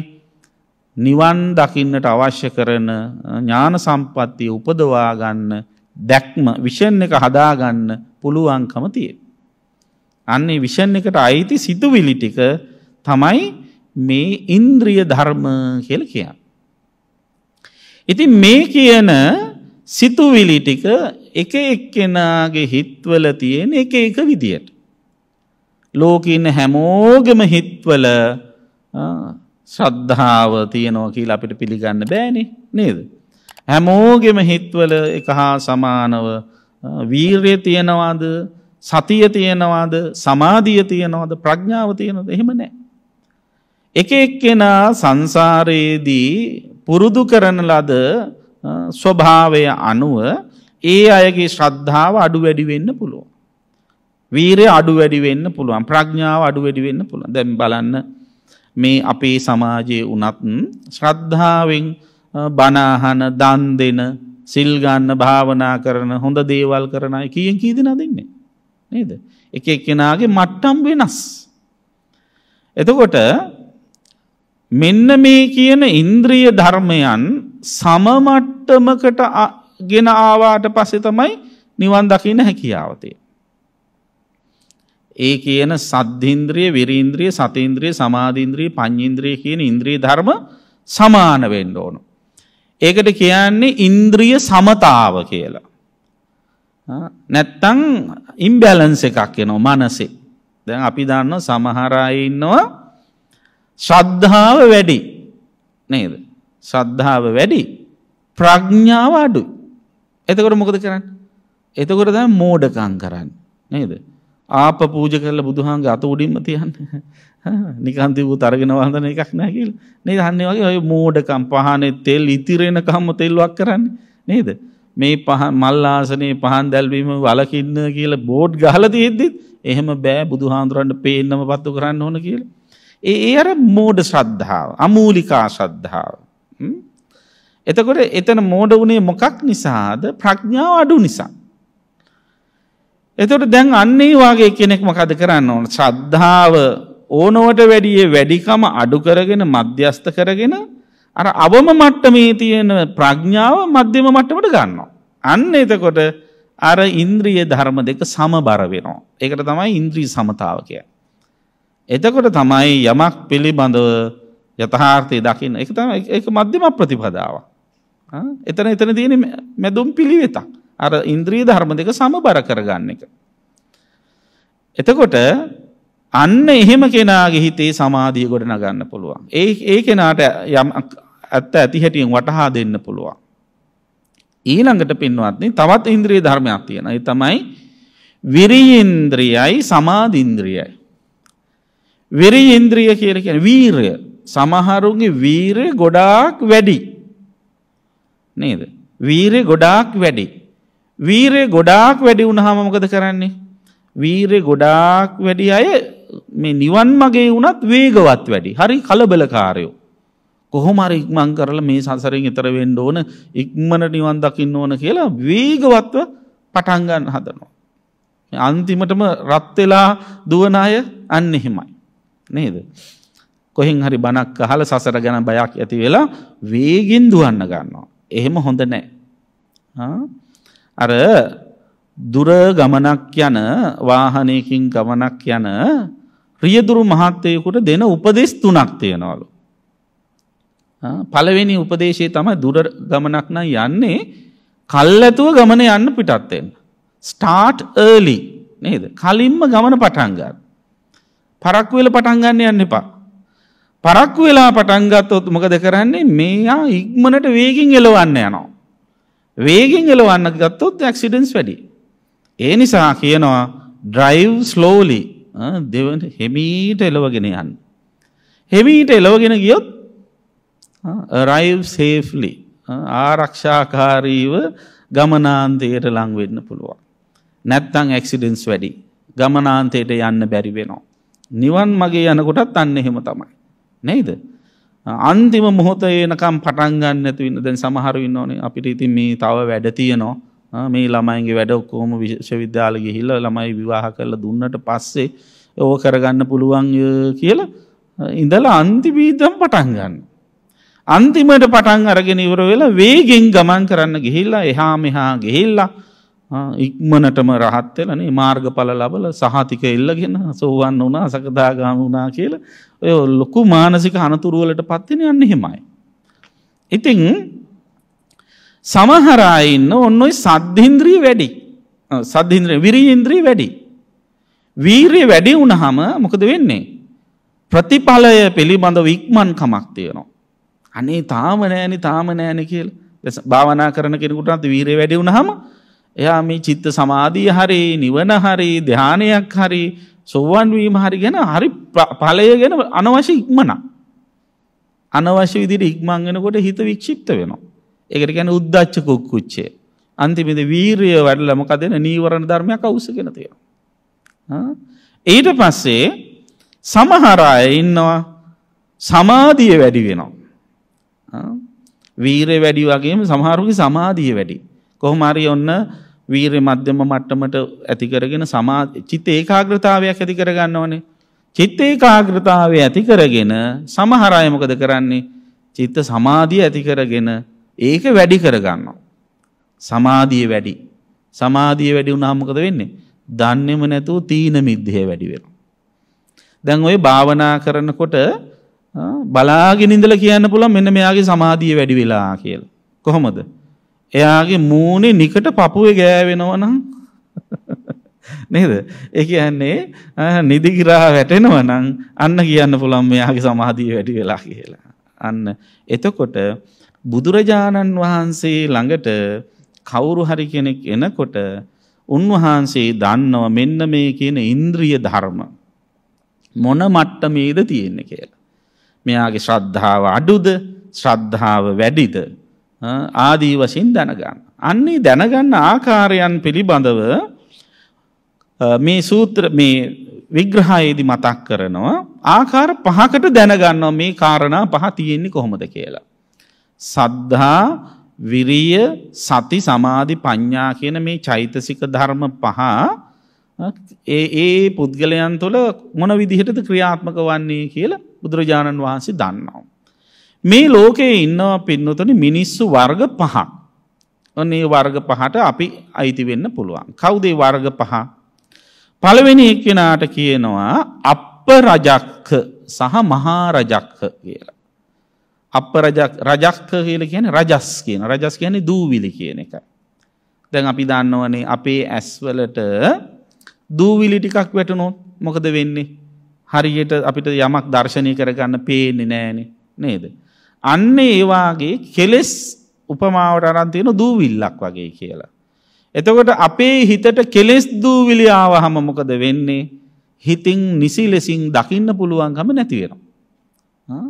නිවන් දකින්නට අවශ්‍ය කරන ඥාන සම්පත්තිය උපදවා ගන්න දැක්ම විෂන් එක හදා ගන්න පුළුවන්කම තියෙන. අන්නේ විෂන් එකට අයිති සිතුවිලි ටික තමයි මේ ඉන්ද්‍රිය ධර්ම කියලා කියන්නේ. ඉතින් මේ කියන සිතුවිලි ටික එක එක්කෙනාගේ හිත්වල තියෙන එක එක විදියට. ලෝකඉන්න හැමෝගෙම හිත්වල ශ්‍රද්ධාව තියනවා කියල අපිට පිළිගන්න බෑනි නේද. හැමෝගෙම හිත්වල එක හා සමානව වීර්ය තියෙනවාද සතිය තියෙනවාද සමාධිය තියෙනවාද ප්‍රඥාව තියෙනද එහෙම නෑ. එක එක්කෙනා සංසාරයේදී පුරුදු කරන ලද ස්වභාවය අනුව ඒ අයගේ ශ්‍රද්ධාව අඩු වැඩි වෙන්න පුළුවන්. වීරය අඩු වැඩි වෙන්න පුළුවන්. ප්‍රඥාව අඩු වැඩි වෙන්න පුළුවන්. දැන් බලන්න මේ අපේ සමාජයේ උනත් ශ්‍රද්ධාවෙන් බණ අහන, දන් දෙන, සිල් ගන්න, භාවනා කරන, හොඳ දේවල් කරන අය කීයෙන් කී දෙනා දෙන්නේ? නේද? එක එක්කෙනාගේ මට්ටම් වෙනස්. එතකොට මෙන්න මේ කියන ඉන්ද්‍රිය ධර්මයන් සමමට්ටමකට ගෙන ආවාට පස්සෙ තමයි නිවන් දකින හැකියාවතේ. ඒ කියන සද්ධින්ද්‍රිය විරීන්ද්‍රිය සතීන්ද්‍රිය සමාධීන්ද්‍රී පං්චින්ද්‍රිය කියන ඉන්ද්‍රී ධර්ම සමාන වෙන්න ඕනු. ඒකට කියන්නේ ඉන්ද්‍රිය සමතාව කියලා. නැත්තං ඉම්බැලන්ස එකක් එනෝ මනසේ. දැන් අපි දන්න සමහරයි ඉන්නවා ශ්‍රද්ධාව වැඩි නේද. සද්ධාව වැඩි ප්‍රඥාව අඩුයි. එතකොට මොකද කරන්න. එතකොට දැ මෝඩකං කරන්න නේද. ආප පූජ කරල බුදුහන්ගේ අත උඩින්ම තියන්න නිකන්තිවූ තරගෙන වන්දන එකක් නැකිල් නේද හන්නේ වගේ ඔය මෝඩකම් පහනේ තෙල් ඉතිරෙනකම්ම තෙල්වක් කරන්න නේද. මේ පහ මල්ලාසනේ පහන් දැල්වීම වලකින්න කියල බෝඩ් ගහලතියෙද්දිත් එහෙම බෑ බුදු හාන්දුරන්ට පේන්නම පත්තු කරන්න ඕන කියල. ඒ අර මෝඩ සද්ධාව අමූලිකා සද්ධාව. එතකොට එතන මෝඩ වනේ මොකක් නිසාද ප්‍රඥාව අඩු නිසා. එතට දැන් අන්නේ වගේ කෙනෙක් මකද කරන්න ඕන ශ්‍රද්ධාව ඕනෝට වැඩිය වැඩිකම අඩු කරගෙන මධ්‍යස්ථ කරගෙන අර අවම මට්ටමේ තියෙන ප්‍රඥාව මධ්‍යම මට්ටමට ගන්නවා. අන්න එතකොට අර ඉන්ද්‍රිය ධර්ම දෙක සමබර වෙනවා. ඒකට තමයි ඉන්ද්‍රී සමතාවකය. එතකොට තමයි යමක් පිළිබඳව යථාර්ථය දකින්න එක තම එක මධ්‍යම ප්‍රතිපදාව. එතන එතන තියෙන මැදුම් පිළිවෙතක්. අර ඉන්ද්‍රී ධර්ම දෙක සමබර කරගන්න එක. එතකොට අන්න එහෙම කෙනාගේ හිතේ සමාධිය ගොඩ නගන්න පුළුවන්. ඒ ඒ කෙනාට යම් ඇත්ත ඇති හැටියෙන් වටහා දෙන්න පුළුවන්. ඊළඟට පින්වත්නි තවත් ඉන්ද්‍රිය ධර්මයක් තියෙනවා. ඒ තමයි විරියේන්ද්‍රියයි සමාධින්ද්‍රියයි. විරියේන්ද්‍රිය කියලා කියන්නේ වීරය. සමහරුගේ වීරය ගොඩාක් වැඩි. නේද? වීරය ගොඩාක් වැඩි. වීරය ගොඩාක් වැඩි වුණාම මොකද කරන්නේ? වීරය ගොඩාක් වැඩි අය මේ නිවන් මගේ වුණත් වේගවත් වැඩි. හරි කලබලකාරයෝ. කොහොම හරි ඉක්මන් කරලා මේ සංසාරයෙන් එතර වෙන්න ඕන, ඉක්මනට නිවන් දකින්න ඕන කියලා වේගවත්ව පටන් ගන්න හදනවා. අන්තිමටම රත් වෙලා දුවන අය අන්න එහෙමයි. නේද? කොහෙන් හරි බණක් අහලා සසර ගැන බයක් ඇති වෙලා වේගෙන් දුවන්න ගන්නවා. එහෙම හොඳ නැහැ. අර දුර ගමනක් යන වාහනයකින් ගමනක් යන රියදුරු මහත්තයෙකුට දෙන උපදෙස් තුනක් තියෙනවලු. පළවෙනි උපදේශයේ තමයි දුර ගමනක් නම් යන්නේ කල්ැතුව ගමන යන්න පිටත් වෙන්න. start early නේද? කලින්ම ගමන පටන් ගන්න. පරක්කු වෙලා පටන් ගන්න යන්න එපා. පරක්කු වෙලා පටන්ගත්තොත් මොකද කරන්නේ මේයා ඉක්මනට වේගින් එලවන්න යනවා. වේගින් එලවන්න ගත්තොත් ඇක්සිඩන්ස් වැඩි. ඒ නිසා කියනවා ඩ්‍රයිව් ස්ලෝලි දෙවන හෙමීට එලවගෙන යන්න. හෙමීට එලවගෙන ගියොත් රයිව් සේෆ්ලි ආරක්ෂාකාරීව ගමනාන්තයට ලංවෙන්න පුළුවන්. නැත්තං ඇක්සිඩෙන්ස් වැඩි ගමනාන්තයට යන්න බැරිවෙනවා. නිවන් මගේ යනකොටත් අන්න එහෙම තමයි. නේද. අන්තිම මොහොත ඒනකම් පටන්ගන්න නැතු ඉන්න දැන් සමහරු ඉන්න ඕනේ අපිට ඉතින් මේ තව වැඩ තියනවා මේ ළමයින්ගේ වැඩ ඔක්කෝම විශ්වවිද්‍යාල ගිහිල්ල ළමයි විවාහ කරලා දුන්නට පස්සේ ඕව කරගන්න පුළුවන් කියලා ඉඳලා අන්තිබීදම් පටන් ගන්න. අන්තිමට පටන් අරගෙන ඉවර වෙලා වේගෙන් ගමන් කරන්න ගිහිල්ලා එහා මෙහා ගිහිල්ලා ඉක්මනටම රහත් වෙලනේ මාර්ගඵල ලබල සහතික එල්ලගෙන සෝවන් වුණා සකදාගාමී වුණා කියලා ඔය ලොකු මානසික අනතුරු වලට පත් වෙන යන්නේ එහෙමයි. ඉතින් සමහර අය ඉන්න ඔන්න ඔය සද්ධේන්ද්‍රිය වැඩි. සද්ධේන්ද්‍රිය විරීේන්ද්‍රිය වැඩි. වීරිය වැඩි වුණාම මොකද වෙන්නේ? ප්‍රතිඵලය පිළිබඳව ඉක්මන් කමක් තියෙනවා. අනේ තාම නෑනේ තාම නෑනේ කියලා. භාවනා කරන කෙනෙකුට අත වීරිය වැඩි වුණාම එයා මේ චිත්ත සමාධිය හරි නිවන හරි ධානයක් හරි සොවන් වීම හරි ගැන හරි ඵලය ගැන අනවශ්‍ය ඉක්මන. අනවශ්‍ය විදිහට ඉක්මන් වෙනකොට හිත වික්ෂිප්ත වෙනවා. ඒකට කියන්නේ උද්දච්ච කුක්කුච්චය. අන්තිමේද වීරය වැඩිලා මොකද වෙන නීවරණ ධර්මයක් අවශ්‍යගෙන තියෙනවා. ඊට පස්සේ සමහර අය ඉන්නවා සමාධිය වැඩි වෙනවා. වීරය වැඩි වගේම සමහරුගේ සමාධිය වැඩි. කොහොම හරි ඔන්න වීරය මධ්‍යම මට්ටමට ඇතිකරගෙන සමා චිත්ත ඒකාග්‍රතාවයක් ඇති කරගන්න ඕනේ. චිත්ත ඒකාග්‍රතාවය ඇති කරගෙන සමහර අය මොකද කරන්නේ? චිත්ත සමාධිය ඇති කරගෙන ඒක වැඩි කරගන්නවා. සමාධිය වැඩි. සමාධිය වැඩි වුණාම මොකද වෙන්නේ? දන්නේම නැතුව තීන මිද්දේ වැඩි වෙනවා. දැන් ওই භාවනා කරනකොට බලාගෙන ඉඳලා කියන්න පුළුවන් මෙන්න මෙයාගේ සමාධිය වැඩි වෙලා කියලා. කොහොමද? එයාගේ මූණේ නිකට පපුවේ ගෑවෙනවා නම් නේද? ඒ කියන්නේ නිදිගිරා වැටෙනවා නම් අන්න කියන්න පුළුවන් මෙයාගේ සමාධිය වැඩි වෙලා කියලා. අන්න එතකොට බුදුරජාණන් වහන්සේ ළඟට කවුරු හරි කෙනෙක් එනකොට උන්වහන්සේ දන්නව මෙන්න මේ කියන ඉන්ද්‍රිය ධර්ම මොන මට්ටමේද තියෙන්නේ කියලා. මෙයාගේ ශ්‍රද්ධාව අඩුද ශ්‍රද්ධාව වැඩිද ආදී වශයෙන් දැනගන්න. අන්නේ දැනගන්න ආකාරයන් පිළිබඳව මේ සූත්‍ර මේ විග්‍රහයේදී මතක් කරනවා ආකාර පහකට දැනගන්නවා මේ කාරණා පහ තියෙන්නේ කොහොමද කියලා. සද්ධා, විරිය, සති, සමාධි, ප්‍රඥා කියන මේ චෛතසික ධර්ම පහ ඒ ඒ පුද්ගලයන් තුළ මොන විදිහටද ක්‍රියාත්මක වන්නේ කියලා බුදුරජාණන් වහන්සේ දන්නවා. මේ ලෝකයේ ඉන්නවා පින්නතුනි මිනිස්සු වර්ග පහක්. ඔන්න ඒ වර්ග පහට අපි අයිති වෙන්න පුළුවන්. කවුද ඒ වර්ග පහ? පළවෙනි එක්කෙනාට කියනවා අප්ප රජක්ක සහ මහා රජක්ක කියලා. අප රජක්ක කියල කියන රජස් කියන රජස් කියන්නේ දූවිලි කියන එක. දැන් අපි දන්නවනේ අපේ ඇස්වලට දූවිලි ටිකක් වැටනොත් මොකද වෙන්නේ. හරියට අපිට යමක් දර්ශනය කරගන්න පේන්නේ නෑනේ නේද. අන්න ඒවාගේ කෙලෙස් උපමාවට අරන්තියන දූවිල්ලක් වගේ කියලා. එතකොට අපේ හිතට කෙලෙස් දූවිලියාව හමමොකද වෙන්නේ හිතින් නිසි ලෙසින් දකින්න පුළුවන්ගම නැතිවෙනවා.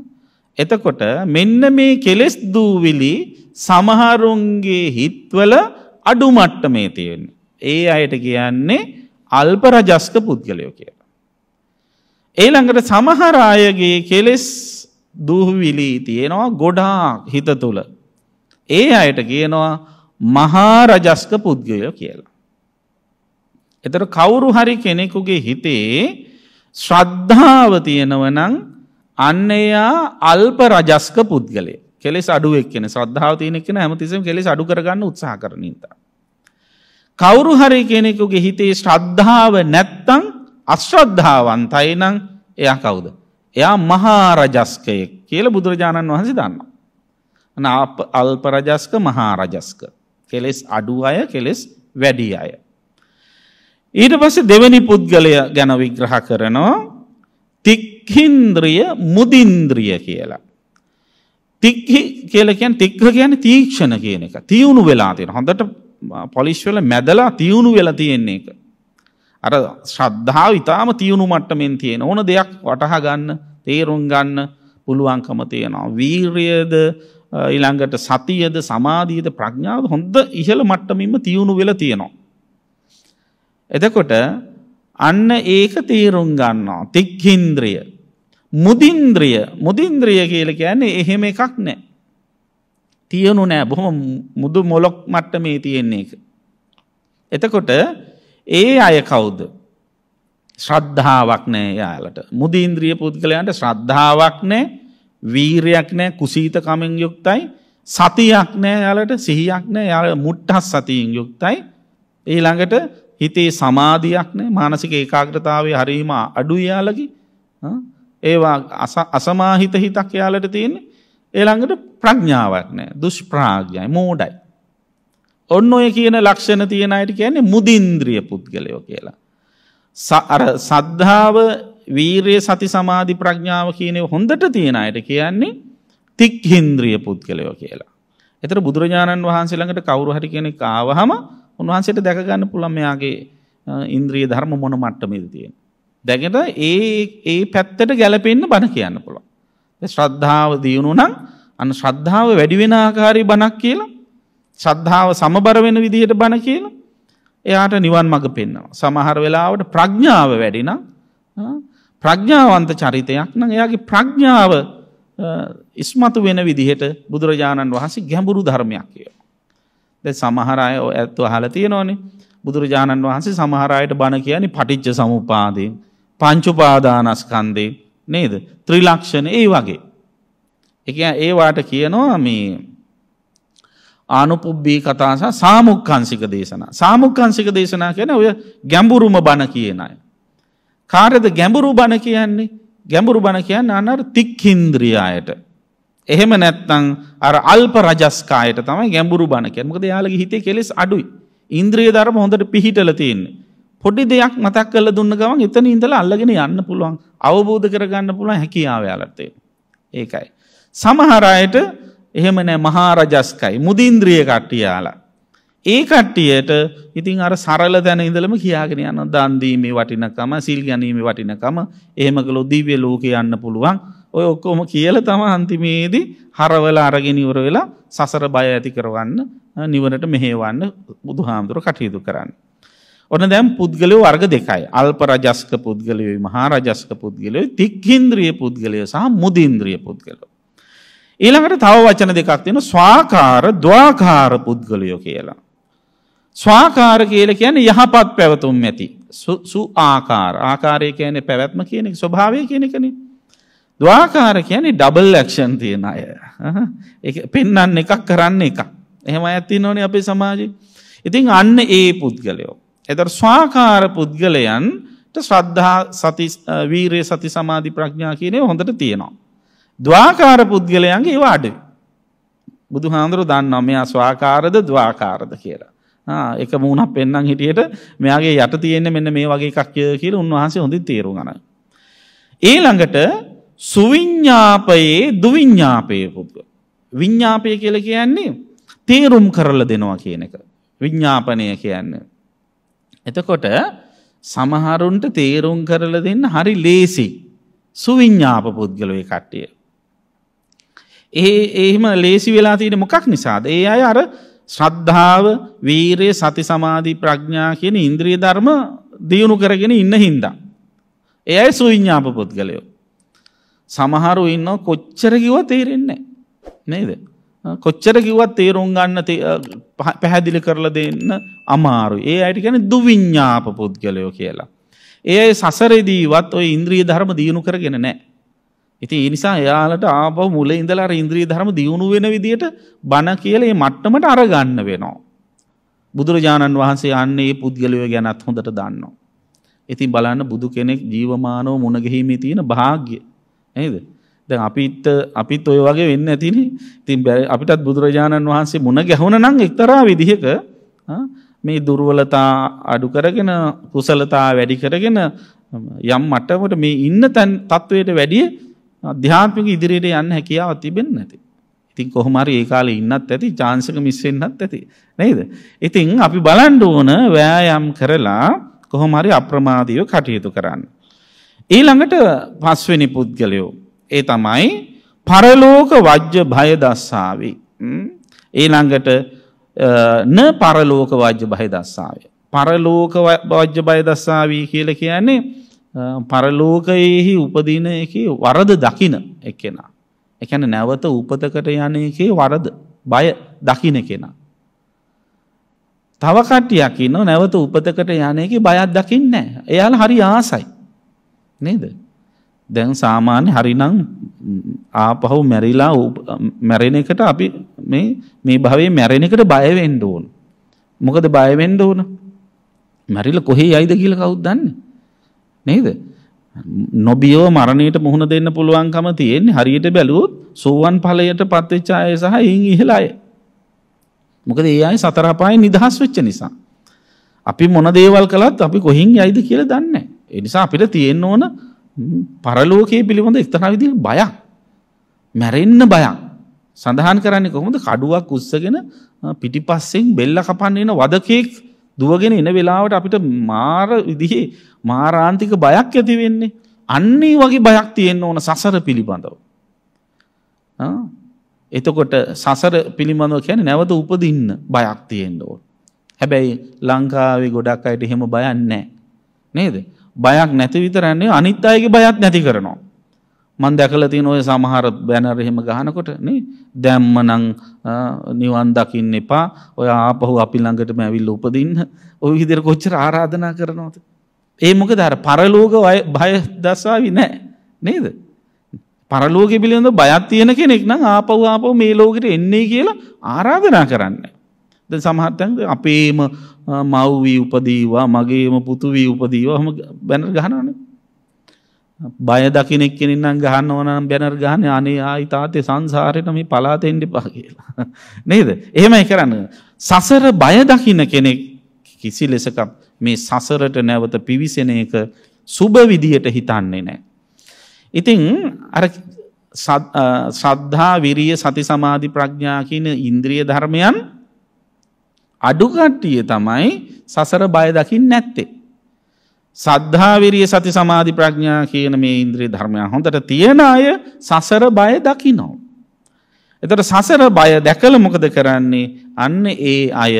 එතකොට මෙන්න මේ කෙලෙස් දූවිලි සමහරුන්ගේ හිත්වල අඩුමට්ට මේ තියෙන්නේ. ඒ අයට කියන්නේ අල්පරජස්ක පුද්ගලයෝ කියලා. ඒළඟට සමහර අයගේ කෙලෙස් දූවිලී තියෙනවා ගොඩාක් හිත තුළ. ඒ අයට කියනවා මහාරජස්ක පුද්ගලයෝ කියලා. එතට කවුරු හරි කෙනෙකුගේ හිතේ ශ්‍රද්ධාව තියෙනවනං අන්න එයා අල්ප රජස්ක පුද්ගලේ කෙලෙස් අඩුවක් කියෙන සද්ධාව තියෙන කෙන හැමතිසම කෙලෙස් අඩු කරගන්න උත්සා කරනීත. කවුරු හරි කෙනෙකුගේ හිතේ ශ්‍රද්ධාව නැත්තං අශ්‍රද්ධාවන්තයි නං එයා කවුද. එයා මහා රජස්කයෙක් කියලා බුදුරජාණන් වහන්සේ දන්නවා. අන අල්ප රජස්ක මහා රජස්ක. කෙලෙස් අඩු අය කෙලෙස් වැඩි අය. ඊට පස්සේ දෙවැනි පුද්ගලය ගැන විග්‍රහ කරනවා තික්හින්ද්‍රිය මුදින්ද්‍රිය කියලා. තික්හි කියල කියන තික්හ කියන තීක්ෂණ කියන එක තියුණු වෙලා තියෙන හොඳට පොලිස්වල මැදලා තියුණු වෙලා තියෙන්නේ එක. අර ශ්‍රද්ධාව ඉතාම තියුණු මට්ටමෙන් තියෙන ඕන දෙයක් වටහා ගන්න තේරුම් ගන්න පුළුවන්කම තියෙනවා. වීර්යද ඊළඟට සතියද සමාධීද ප්‍රඥාව හොඳ ඉහළ මට්ටමින්ම තියුණු වෙලා තියෙනවා. එතකොට අන්න ඒක තේරුම් ගන්නවා. තික්හින්ද්‍රිය. මුදින්ද්‍රිය මුදින්ද්‍රිය කියල කියන්නේ එහෙම එකක් නෑ. තියනු නෑ බොහොම මුදු මොලොක් මට්ටමේ තියෙන්නේ එක. එතකොට ඒ අය කවුද? ශ්‍රද්ධාවක් නැහැ යාලට. මුදීන්ද්‍රිය පුද්ගලයන්ට ශ්‍රද්ධාවක් නැහැ, වීරයක් නැහැ, කුසීත කමෙන් යුක්තයි, සතියක් නැහැ යාලට, සිහියක් නැහැ, යාල මුට්ටස් සතියෙන් යුක්තයි. ඊළඟට හිතේ සමාධියක් නැහැ, මානසික ඒකාග්‍රතාවය හරීම අඩුයි යාලගේ. ඒවා අසමාහිත හිතක් යාලට තියෙන්නේ. ඊළඟට ප්‍රඥාවක් නැහැ, දුෂ්ප්‍රාඥයි, මෝඩයි. ඔන්න ඔය කියන ලක්ෂණ තියෙන අයට කියන්නේ මුදින්ද්‍රිය පුද්ගලයෝ කියලා. අර සද්ධාව වීරයේ සති සමාධි ප්‍රඥාව කියනය හොඳට තියෙන අයට කියන්නේ තික්හින්ද්‍රිය පුද්ගලයෝ කියලා. එතර බුදුරජාණන් වහන්සේ ළඟට කවුරු හරි කෙනෙක් ආවහම උන්වහන්සේට දැකගන්න පුළුවන් මෙයාගේ ඉන්ද්‍රිය ධර්ම මොන මට්ටමේද තියෙන. දැකට ඒ ඒ පැත්තට ගැලපෙන්න බණ කියන්න පුළුවන්. ශ්‍රද්ධාව දියුණු නම් අන්න ශ්‍රද්ධාව වැඩිවෙන ආකාරي බණක් කියලා සද්ධාව සමබර වෙන විදිහට බණ කියලා එයාට නිවන් මඟ පෙන්නවා. සමහර වෙලාවට ප්‍රඥාව වැඩින ප්‍රඥාවන්ත චරිතයක් නම් එයාගේ ප්‍රඥාව ඉස්මතු වෙන විදිහට බුදුරජාණන් වහන්සේ ගැඹුරු ධර්මයක් කිය. ද සමහර අය ඇත්තු අහලා තියෙනවනේ බුදුරජාණන් වහන්සේ සමහර අයට බණ කියන්නේ පටිච්ච සමුපාදයෙන් පංච උපාදානස්කන්ධේ නේද ත්‍රිලක්ෂණ ඒ වගේ. ඒ කියන්නේ ඒ වාට කියනවා මේ ආනුපුබ්බී කතාසා සාමුක්කංසික දේශනා. සාමුක්කංසික දේශනා කියන ඔය ගැඹුරුම බණ කියන අය. කාරද ගැඹුරු බණ කියන්නේ ගැඹුරු බණ කියන්න අනර තික්හින්ද්‍රියයට. එහෙම නැත්තං අර අල්ප රජස්කායට තමයි ගැඹුරු බණ කිය මොකද යාලගේ හිතේ කෙලෙස් අඩුයි. ඉන්ද්‍රිය ධර්ම හොඳට පිහිටල තියන්නේ. පොඩි දෙයක් මතක් කල දුන්න ගමන් එතන ඉඳල අල්ලගෙන යන්න පුළුවන් අවබෝධ කරගන්න පුළුවන් හැකියාව යාලත්තේ. ඒකයි. සමහරයට එහෙම නෑ මහාරජස්කයි මුදින්ද්‍රිය කට්ටියාලා. ඒ කට්ටියට ඉතින් අර සරල දැන ඉඳලම කියාගෙන යන දන්දීමේ වටිනකම සිල් ගැනීමේ වටිනකම එහෙමකලො දිව්‍ය ලෝක යන්න පුළුවන් ඔය ඔක්කොම කියල තම අන්තිමේදී හරවල අරගෙන ඉවර වෙලා සසර බය ඇති කරවන්න නිවනට මෙහෙවන්න බුදුහාමුදුර කටයුතු කරන්න. ඔන්න දැම් පුද්ගලයෝ වර්ග දෙකයි අල්ප රජස්ක පුද්ගලයෝයි මහා රජස්ක පුද්ගලයෝ තික්හින්ද්‍රිය පුද්ගලය සහ මුදින්ද්‍රිය පුද්ගලෝ. ඊළඟට තව වචන දෙකක් තියෙන ස්වාකාර ද්වාකාර පුද්ගලයෝ කියලා. ස්වාකාර කියල කියන යහපත් පැවතුම් ඇති. සු ආකාර ආකාරය කියන පැවැත්ම කියනෙ ස්වභාවය කියනකන. දවාකාර කියන්නේ ඩබල් ලක්ෂන් තියෙන අය පෙන්නන්න එකක් කරන්න එකක්. එහෙම ඇති නොන අපේ සමාජි. ඉතින් අන්න ඒ පුද්ගලයෝ. එතර ස්වාකාර පුද්ගලයන්ට ශ්‍රද්ධා සති වීරය සති සමාධි ප්‍රඥා කියනය හොඳට තියෙනවා. දවාකාර පුද්ගලයන්ගේ වාඩ. බුදු හාන්දුරු දන්නවා මෙයා ස්වාකාරද දවාකාරද කියලා. එක මූුණක් පෙන්න්නම් හිටියට මෙයාගේ යට තියෙන්නේ මෙන්න මේ වගේ එකක්ය කියල උන්වහන්සේ හොඳින් තේරු ගන. ඒ ළඟට සුවිඤ්ඥාපයේ දුවිඤ්ඥාපය පුද්ග. විඤ්ඥාපය කියල කියන්නේ තේරුම් කරල දෙනවා කියන එක. විඤ්ඥාපනය කියන්න. එතකොට සමහරුන්ට තේරුම් කරල දෙන්න හරි ලේසි සුවිඤ්ඥාප පුද්ගලොයි කට්ටිය. ඒ එහෙම ලේසි වෙලා තියෙන මොකක් නිසාද ඒ අය අර ශ්‍රද්ධාව වීරය සති සමාධී ප්‍රඥා කියන ඉන්ද්‍රිය ධර්ම දියුණු කරගෙන ඉන්න හින්දා. ඒ අයි සුවිඤ්ඥාප පුද්ගලයෝ. සමහරු ඉන්න කොච්චර කිව තේරෙන්නේ නේද. කොච්චර කිවත් තේරුම් ගන්න පැහැදිලි කරලා දෙන්න අමාරු ඒ අයට ගැන දුවිඤ්ඥාප පුද්ගලයෝ කියලා. ඒ සසරෙදීවත් ඔය ඉන්ද්‍රී ධර්ම දියුණු කරගෙන නෑ. ඉතින් ඒ නිසා එයාලට ආපහු මුලින් ඉඳලා අර ඉන්ද්‍රිය ධර්ම දියුණු වෙන විදියට බණ කියලා මේ මට්ටමට අරගන්න වෙනවා. බුදුරජාණන් වහන්සේ අන්නේ පුද්ගලයෝ ගැනත් හොඳට දන්නවා. ඉතින් බලන්න බුදු කෙනෙක් ජීවමානව මුණ ගැහිීමේ තියෙන වාග්ය. නේද? දැන් අපිත් අපිත් ওই වගේ වෙන්න ඇතිනේ. ඉතින් අපිටත් බුදුරජාණන් වහන්සේ මුණ ගැහුණ නම් එක්තරා විදිහක මේ දුර්වලතා අඩු කරගෙන කුසලතා වැඩි කරගෙන යම් මට්ටමකට මේ ඉන්න තත්වයට වැඩිය අධ්‍යාත්මික ඉදිරියට යන්න හැකියාව තිබෙන් නැති. ඉතින් කොහොමරි ඒ කාලේ ඉන්නත් ඇති චාන්සක මිස්සෙන්න්නත් ඇති නේද. ඉතින් අපි බලන්ඩ ඕන වෑයම් කරලා කොහොමරි අප්‍රමාදීව කටයුතු කරන්න. ඊළඟට පස්වෙනි පුද්ගලයෝ. ඒ තමයි පරලෝක වජ්‍ය භය දස්සාාවේ. ඊළඟට න පරලෝක වජ්‍ය භය දස්සාාවේ. පරලෝක වජ්‍ය භය දස්සාාවී කියල කියන්නේ පරලෝකයෙහි උපදින එක වරද දකින එකෙනා. එකැන නැවත උපතකට යන එකේ වරද බය දකින කෙනා. තව කට්ටියක් ඉන්න නැවත උපතකට යන එක බයත් දකින්න නෑ. එයාල හරි ආසයි. නේද? දැන් සාමාන්‍ය හරිනම් ආපහු මැරිලා මැරෙන එකට අපි මේ මේ භවයේ මැරෙන එකට බය වෙන්න ඕන. මොකද බය වෙන්න ඕන? මැරිලා කොහේ යයිද කියලා කවුද දන්නේ? නේද? නොබියව මරණයට මුහුණ දෙන්න පුළුවන්කම තියෙන්නේ හරියට බැලුවොත් සෝවන් ඵලයට පත්වෙච්ච අය සහ එයින් ඉහළ අය. මොකද ඒ අය සතර අපායෙන් නිදහස් වෙච්ච නිසා. අපි මොන දේවල් කළත් අපි කොහින් යයිද කියලා දන්නේ නැහැ. ඒ නිසා අපිට තියෙන්න ඕන පරලෝකයේ පිළිබඳ එක්තරා විදිහක බයක්. මැරෙන්න බයක්. සඳහන් කරන්නේ කොහොමද? කඩුවක් උස්සගෙන පිටිපස්සෙන් බෙල්ල කපන්න එන වදකෙක් දුවගෙන එන වෙලාවට අපිට මාර විදිහේ මාරාන්තික බයක් ඇති වෙන්නේ. අන්නේ වගේ බයක් තියෙන්න ඕන සසර පිළිබඳව. එතකොට සසර පිළිබඳව කියන්නේ නැවත උපදින්න බයක් තියෙන්න ඕන. හැබැයි ලංකාවේ ගොඩක් අයට එහෙම බයක් නැහැ. නේද? බයක් නැති විතරන්නේ අනිත් අයගේ බයක් නැති කරනවා. මන් දැකල තියෙන ඔය සමහර බැනර එහෙම ගහනකොට නේ දැම්මනම් නිවන් දකින්න එපා ඔය ආපහු අපි ළඟටම ඇවිල්ලා උපදින්න ওই විදිහට කොච්චර ආරාධනා කරනවද ඒ මොකද අර පරලෝක බය දසාවි නැහැ නේද පරලෝක පිළිබඳ බයක් තියෙන කෙනෙක් නම් ආපහු ආපහු මේ ලෝකෙට එන්නේ කියලා ආරාධනා කරන්නේ දැන් සමහර තැන් අපේම මව්වි උපදීවා මගේම පුතු වී උපදීවා ඔහම බැනර් ගහනවනේ බය දකිනෙක් කෙනෙන්නම් ගහන්න ඕනම් බැනර් ගහන අනේ ආයි තාතේ සංසාරයට මේ පලාතෙන්ඩ පා කියලා. නේද. එහෙමයි කරන්න. සසර බය දකින්න කෙනෙක් කිසි ලෙසක මේ සසරට නැවත පිවිසෙන එක සුභ විදියට හිතන්නේ නෑ. ඉතිං අර සද්ධා විරිය සති සමාධි ප්‍රඥා කියන ඉන්ද්‍රිය ධර්මයන් අඩුකට්ටිය තමයි සසර බය දකිින් නැත්තේ. සද්ධාවිරිය සති සමාධි ප්‍රඥා කියන මේ ඉන්ද්‍රී ධර්මයන් හොඳට තියෙන අය සසර බය දකිනෝ. එතට සසර බය දැකල මොකද කරන්නේ අන්න ඒ අය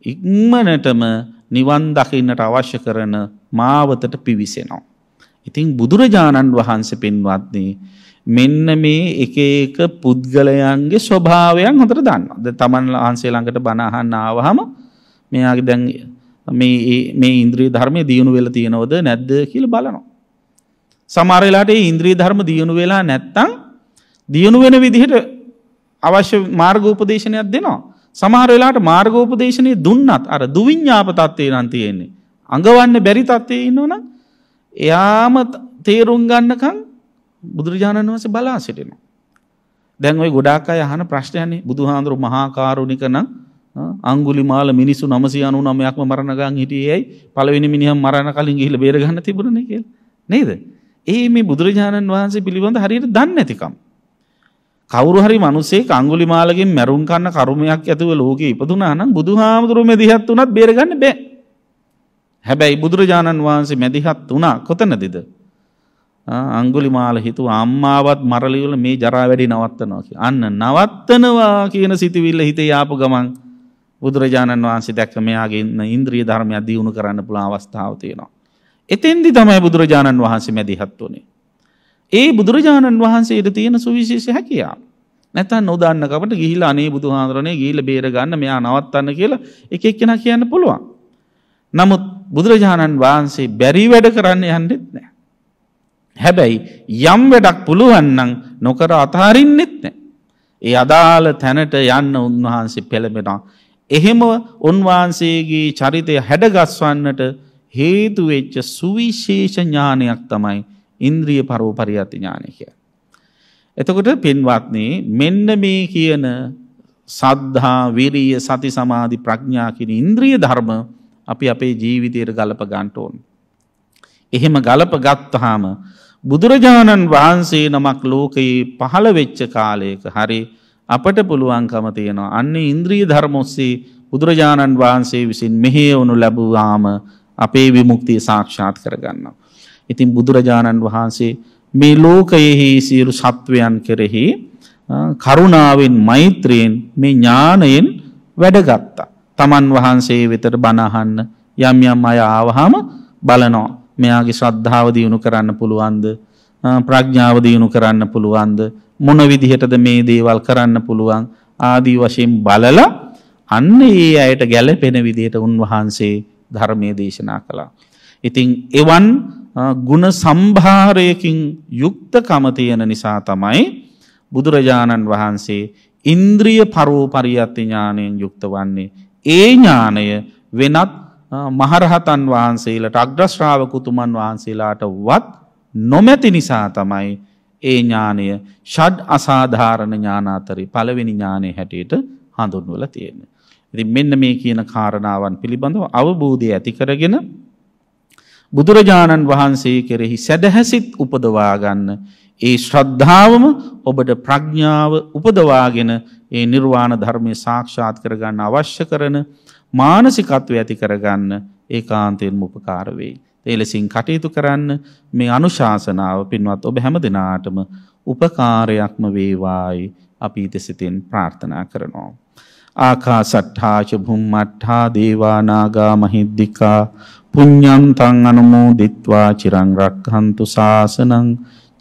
ඉක්මනටම නිවන් දකින්නට අවශ්‍ය කරන මාවතට පිවිසෙනවා. ඉතිං බුදුරජාණන් වහන්සේ පෙන්වත්න්නේ මෙන්න මේ එක එක පුද්ගලයන්ගේ ස්වභාවයන් හොඳට දන්නවා. ද තමන් වහන්සේ ළඟට බණ අහන්න ආවහම මෙයාගේ දැන් මේ මේ ඉන්ද්‍රී ධර්මය දියුණු වෙලා තියෙනවද නැද්ද කියලා බලනවා. සමහර වෙලාවට මේ ඉන්ද්‍රී ධර්ම දියුණු වෙලා නැත්තම් දියුණු වෙන විදිහට අවශ්‍ය මාර්ග උපදේශනයක් දෙනවා. සමහර වෙලාවට මාර්ග උපදේශනේ දුන්නත් අර දුවිඤ්ඤාප තත්ත්වේ නම් තියෙන්නේ. අඟවන්න බැරි තත්ත්වේ ඉන්නවනම් එයාම තේරුම් ගන්නකම් බුදුරජාණන් වහන්සේ බලා සිටිනවා. දැන් ওই ගොඩාක් අය අහන ප්‍රශ්නයනේ බුදුහාඳුරු මහා කරුණික නම් අංගුලිමාල මිනිස්සු 999ක්ම මරණ ගාන් හිටියේ ඇයි? පළවෙනි මිනිහා මරණ කලින් ගිහිල්ලා බේර ගන්න තිබුණනේ කියලා. නේද? ඒ මේ බුදුරජාණන් වහන්සේ පිළිබඳ හරියට දන්නේ නැතිකම. කවුරු හරි මිනිසෙක් අඟුලිමාලගෙන් මැරුම් කන්න කර්මයක් ඇතුව ලෝකේ ඉපදුනා නම් බුදුහාමුදුරුවෝ මෙදිහත් උනත් බේරගන්න බෑ. හැබැයි බුදුරජාණන් වහන්සේ මෙදිහත් උනා කොතනදද? අඟුලිමාල හිතුව අම්මාවත් මරලිවල මේ ජරා වැඩි නවත්තනවා කියලා. අන්න නවත්තනවා කියන සිතුවිල්ල හිතේ ආපු ගමන් බුදුරජාණන් වහන්සේ දැක්ක මෙයාගේ ඉන්ද්‍රිය ධර්මයක් දියුණු කරන්න පුළුවන් අවස්ථාව තියෙනවා. එතෙන්දි තමයි බුදුරජාණන් වහන්සේ මැදිහත් වුණේ. ඒ බුදුරජාණන් වහන්සේට තියෙන සුවිශේෂ හැකියාව. නැත්තම් නොදන්නකමට ගිහිලා අනේ බුදුහාඳුරනේ ගිහිලා බේර ගන්න මෙයා නවත්තන්න කියලා එක එක්කෙනා කියන්න පුළුවන්. නමුත් බුදුරජාණන් වහන්සේ බැරි වැඩ කරන්න යන්නෙත් නැහැ. හැබැයි යම් වැඩක් පුළුවන් නම් නොකර අතහරින්නෙත් නැහැ. ඒ අදාළ තැනට යන්න උන්වහන්සේ පෙළඹෙනවා. එහෙම උන්වහන්සේගේ චරිතය හැඩගස්වන්නට හේතුවෙච්ච සුවිශේෂ ඥානයක් තමයි ඉන්ද්‍රිය පරෝපරියති ඥානකය. එතකොට පින්වත්නේ මෙන්න මේ කියන සද්ධා විරිය සති සමාධි ප්‍රඥා කියන ඉන්ද්‍රිය ධර්ම අපි අපේ ජීවිතයට ගලප ගන්නට ඕන. එහෙම ගලප ගත්තාම බුදුරජාණන් වහන්සේ නමක් ලෝකයේ පහළ වෙච්ච කාලයක හරි අපට පුළුවන්කම තියෙනවා. අන්න ඉන්ද්‍රී ධර්මොස්සේ බුදුරජාණන් වහන්සේ විසින් මෙහෙයවනු ලැබුවාම අපේ විමුක්තිය සාක්ෂාත් කරගන්නවා. ඉතින් බුදුරජාණන් වහන්සේ මේ ලෝකයෙහි සියලු සත්වයන් කෙරෙහි කරුණාවෙන් මෛත්‍රියෙන් මේ ඥාණයෙන් වැඩගත්තා. තමන් වහන්සේ වෙතට බණහන්න යම් යම් අය ආවහම බලනවා. මෙයාගේ ශ්‍රද්ධාව දියුණු කරන්න පුළුවන්ද? ප්‍රඥාව දිනු කරන්න පුළුවන්ද මොන විදිහටද මේ දේවල් කරන්න පුළුවන් ආදී වශයෙන් බලලා අන්න ඒ අයට ගැළපෙන විදිහට උන්වහන්සේ ධර්මයේ දේශනා කළා. ඉතින් එවන් ಗುಣ සම්භාරයකින් යුක්තකම තියෙන නිසා තමයි බුදුරජාණන් වහන්සේ ඉන්ද්‍රිය පරෝපරියත්ති ඥාණයෙන් යුක්ත වන්නේ. ඒ ඥාණය වෙනත් මහරහතන් වහන්සේලාට අග්‍ර ශ්‍රාවක උතුමන් වහන්සේලාටවත් නොමැති නිසා තමයි ඒ ඥානය ෂඩ් අසාධාරණ ඥානාතරේ පළවෙනි ඥානය හැටියට හඳුන්වල තියෙන. ඉතින් මෙන්න මේ කියන කාරණාවන් පිළිබඳව අවබෝධය ඇති කරගෙන බුදුරජාණන් වහන්සේ කෙරෙහි සැඩහැසිත් උපදවා ගන්න ඒ ශ්‍රද්ධාවම ඔබට ප්‍රඥාව උපදවාගෙන ඒ නිර්වාණ ධර්මය සාක්ෂාත් කරගන්න අවශ්‍ය කරන මානසිකත්වය ඇති කරගන්න ඒකාන්තයෙන්ම උපකාර වෙයි. ඒ ලෙසින් කටයුතු කරන්න මේ අනුශාසනාව පින්වත් ඔබ හැම දිනාටම උපකාරයක්ම වේවායි අපි දෙසිතින් ප්‍රාර්ථනා කරනවා. ආකාසට්ඨාච භුම්මට්ඨා දේවානාගා මහිද්దికා පුඤ්ඤං තං අනුමෝදිත්වා චිරං රක්ඛන්තු සාසනං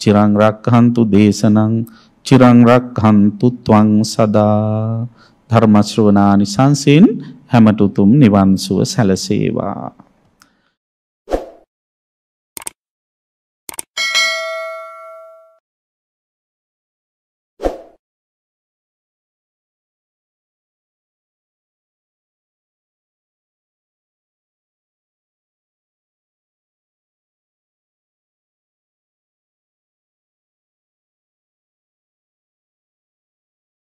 චිරං රක්ඛන්තු දේශනං චිරං රක්ඛන්තු ත්වං සදා ධර්ම ශ්‍රවණානි සංසෙන් හැමතුතුම් නිවන් සුව සැලසේවා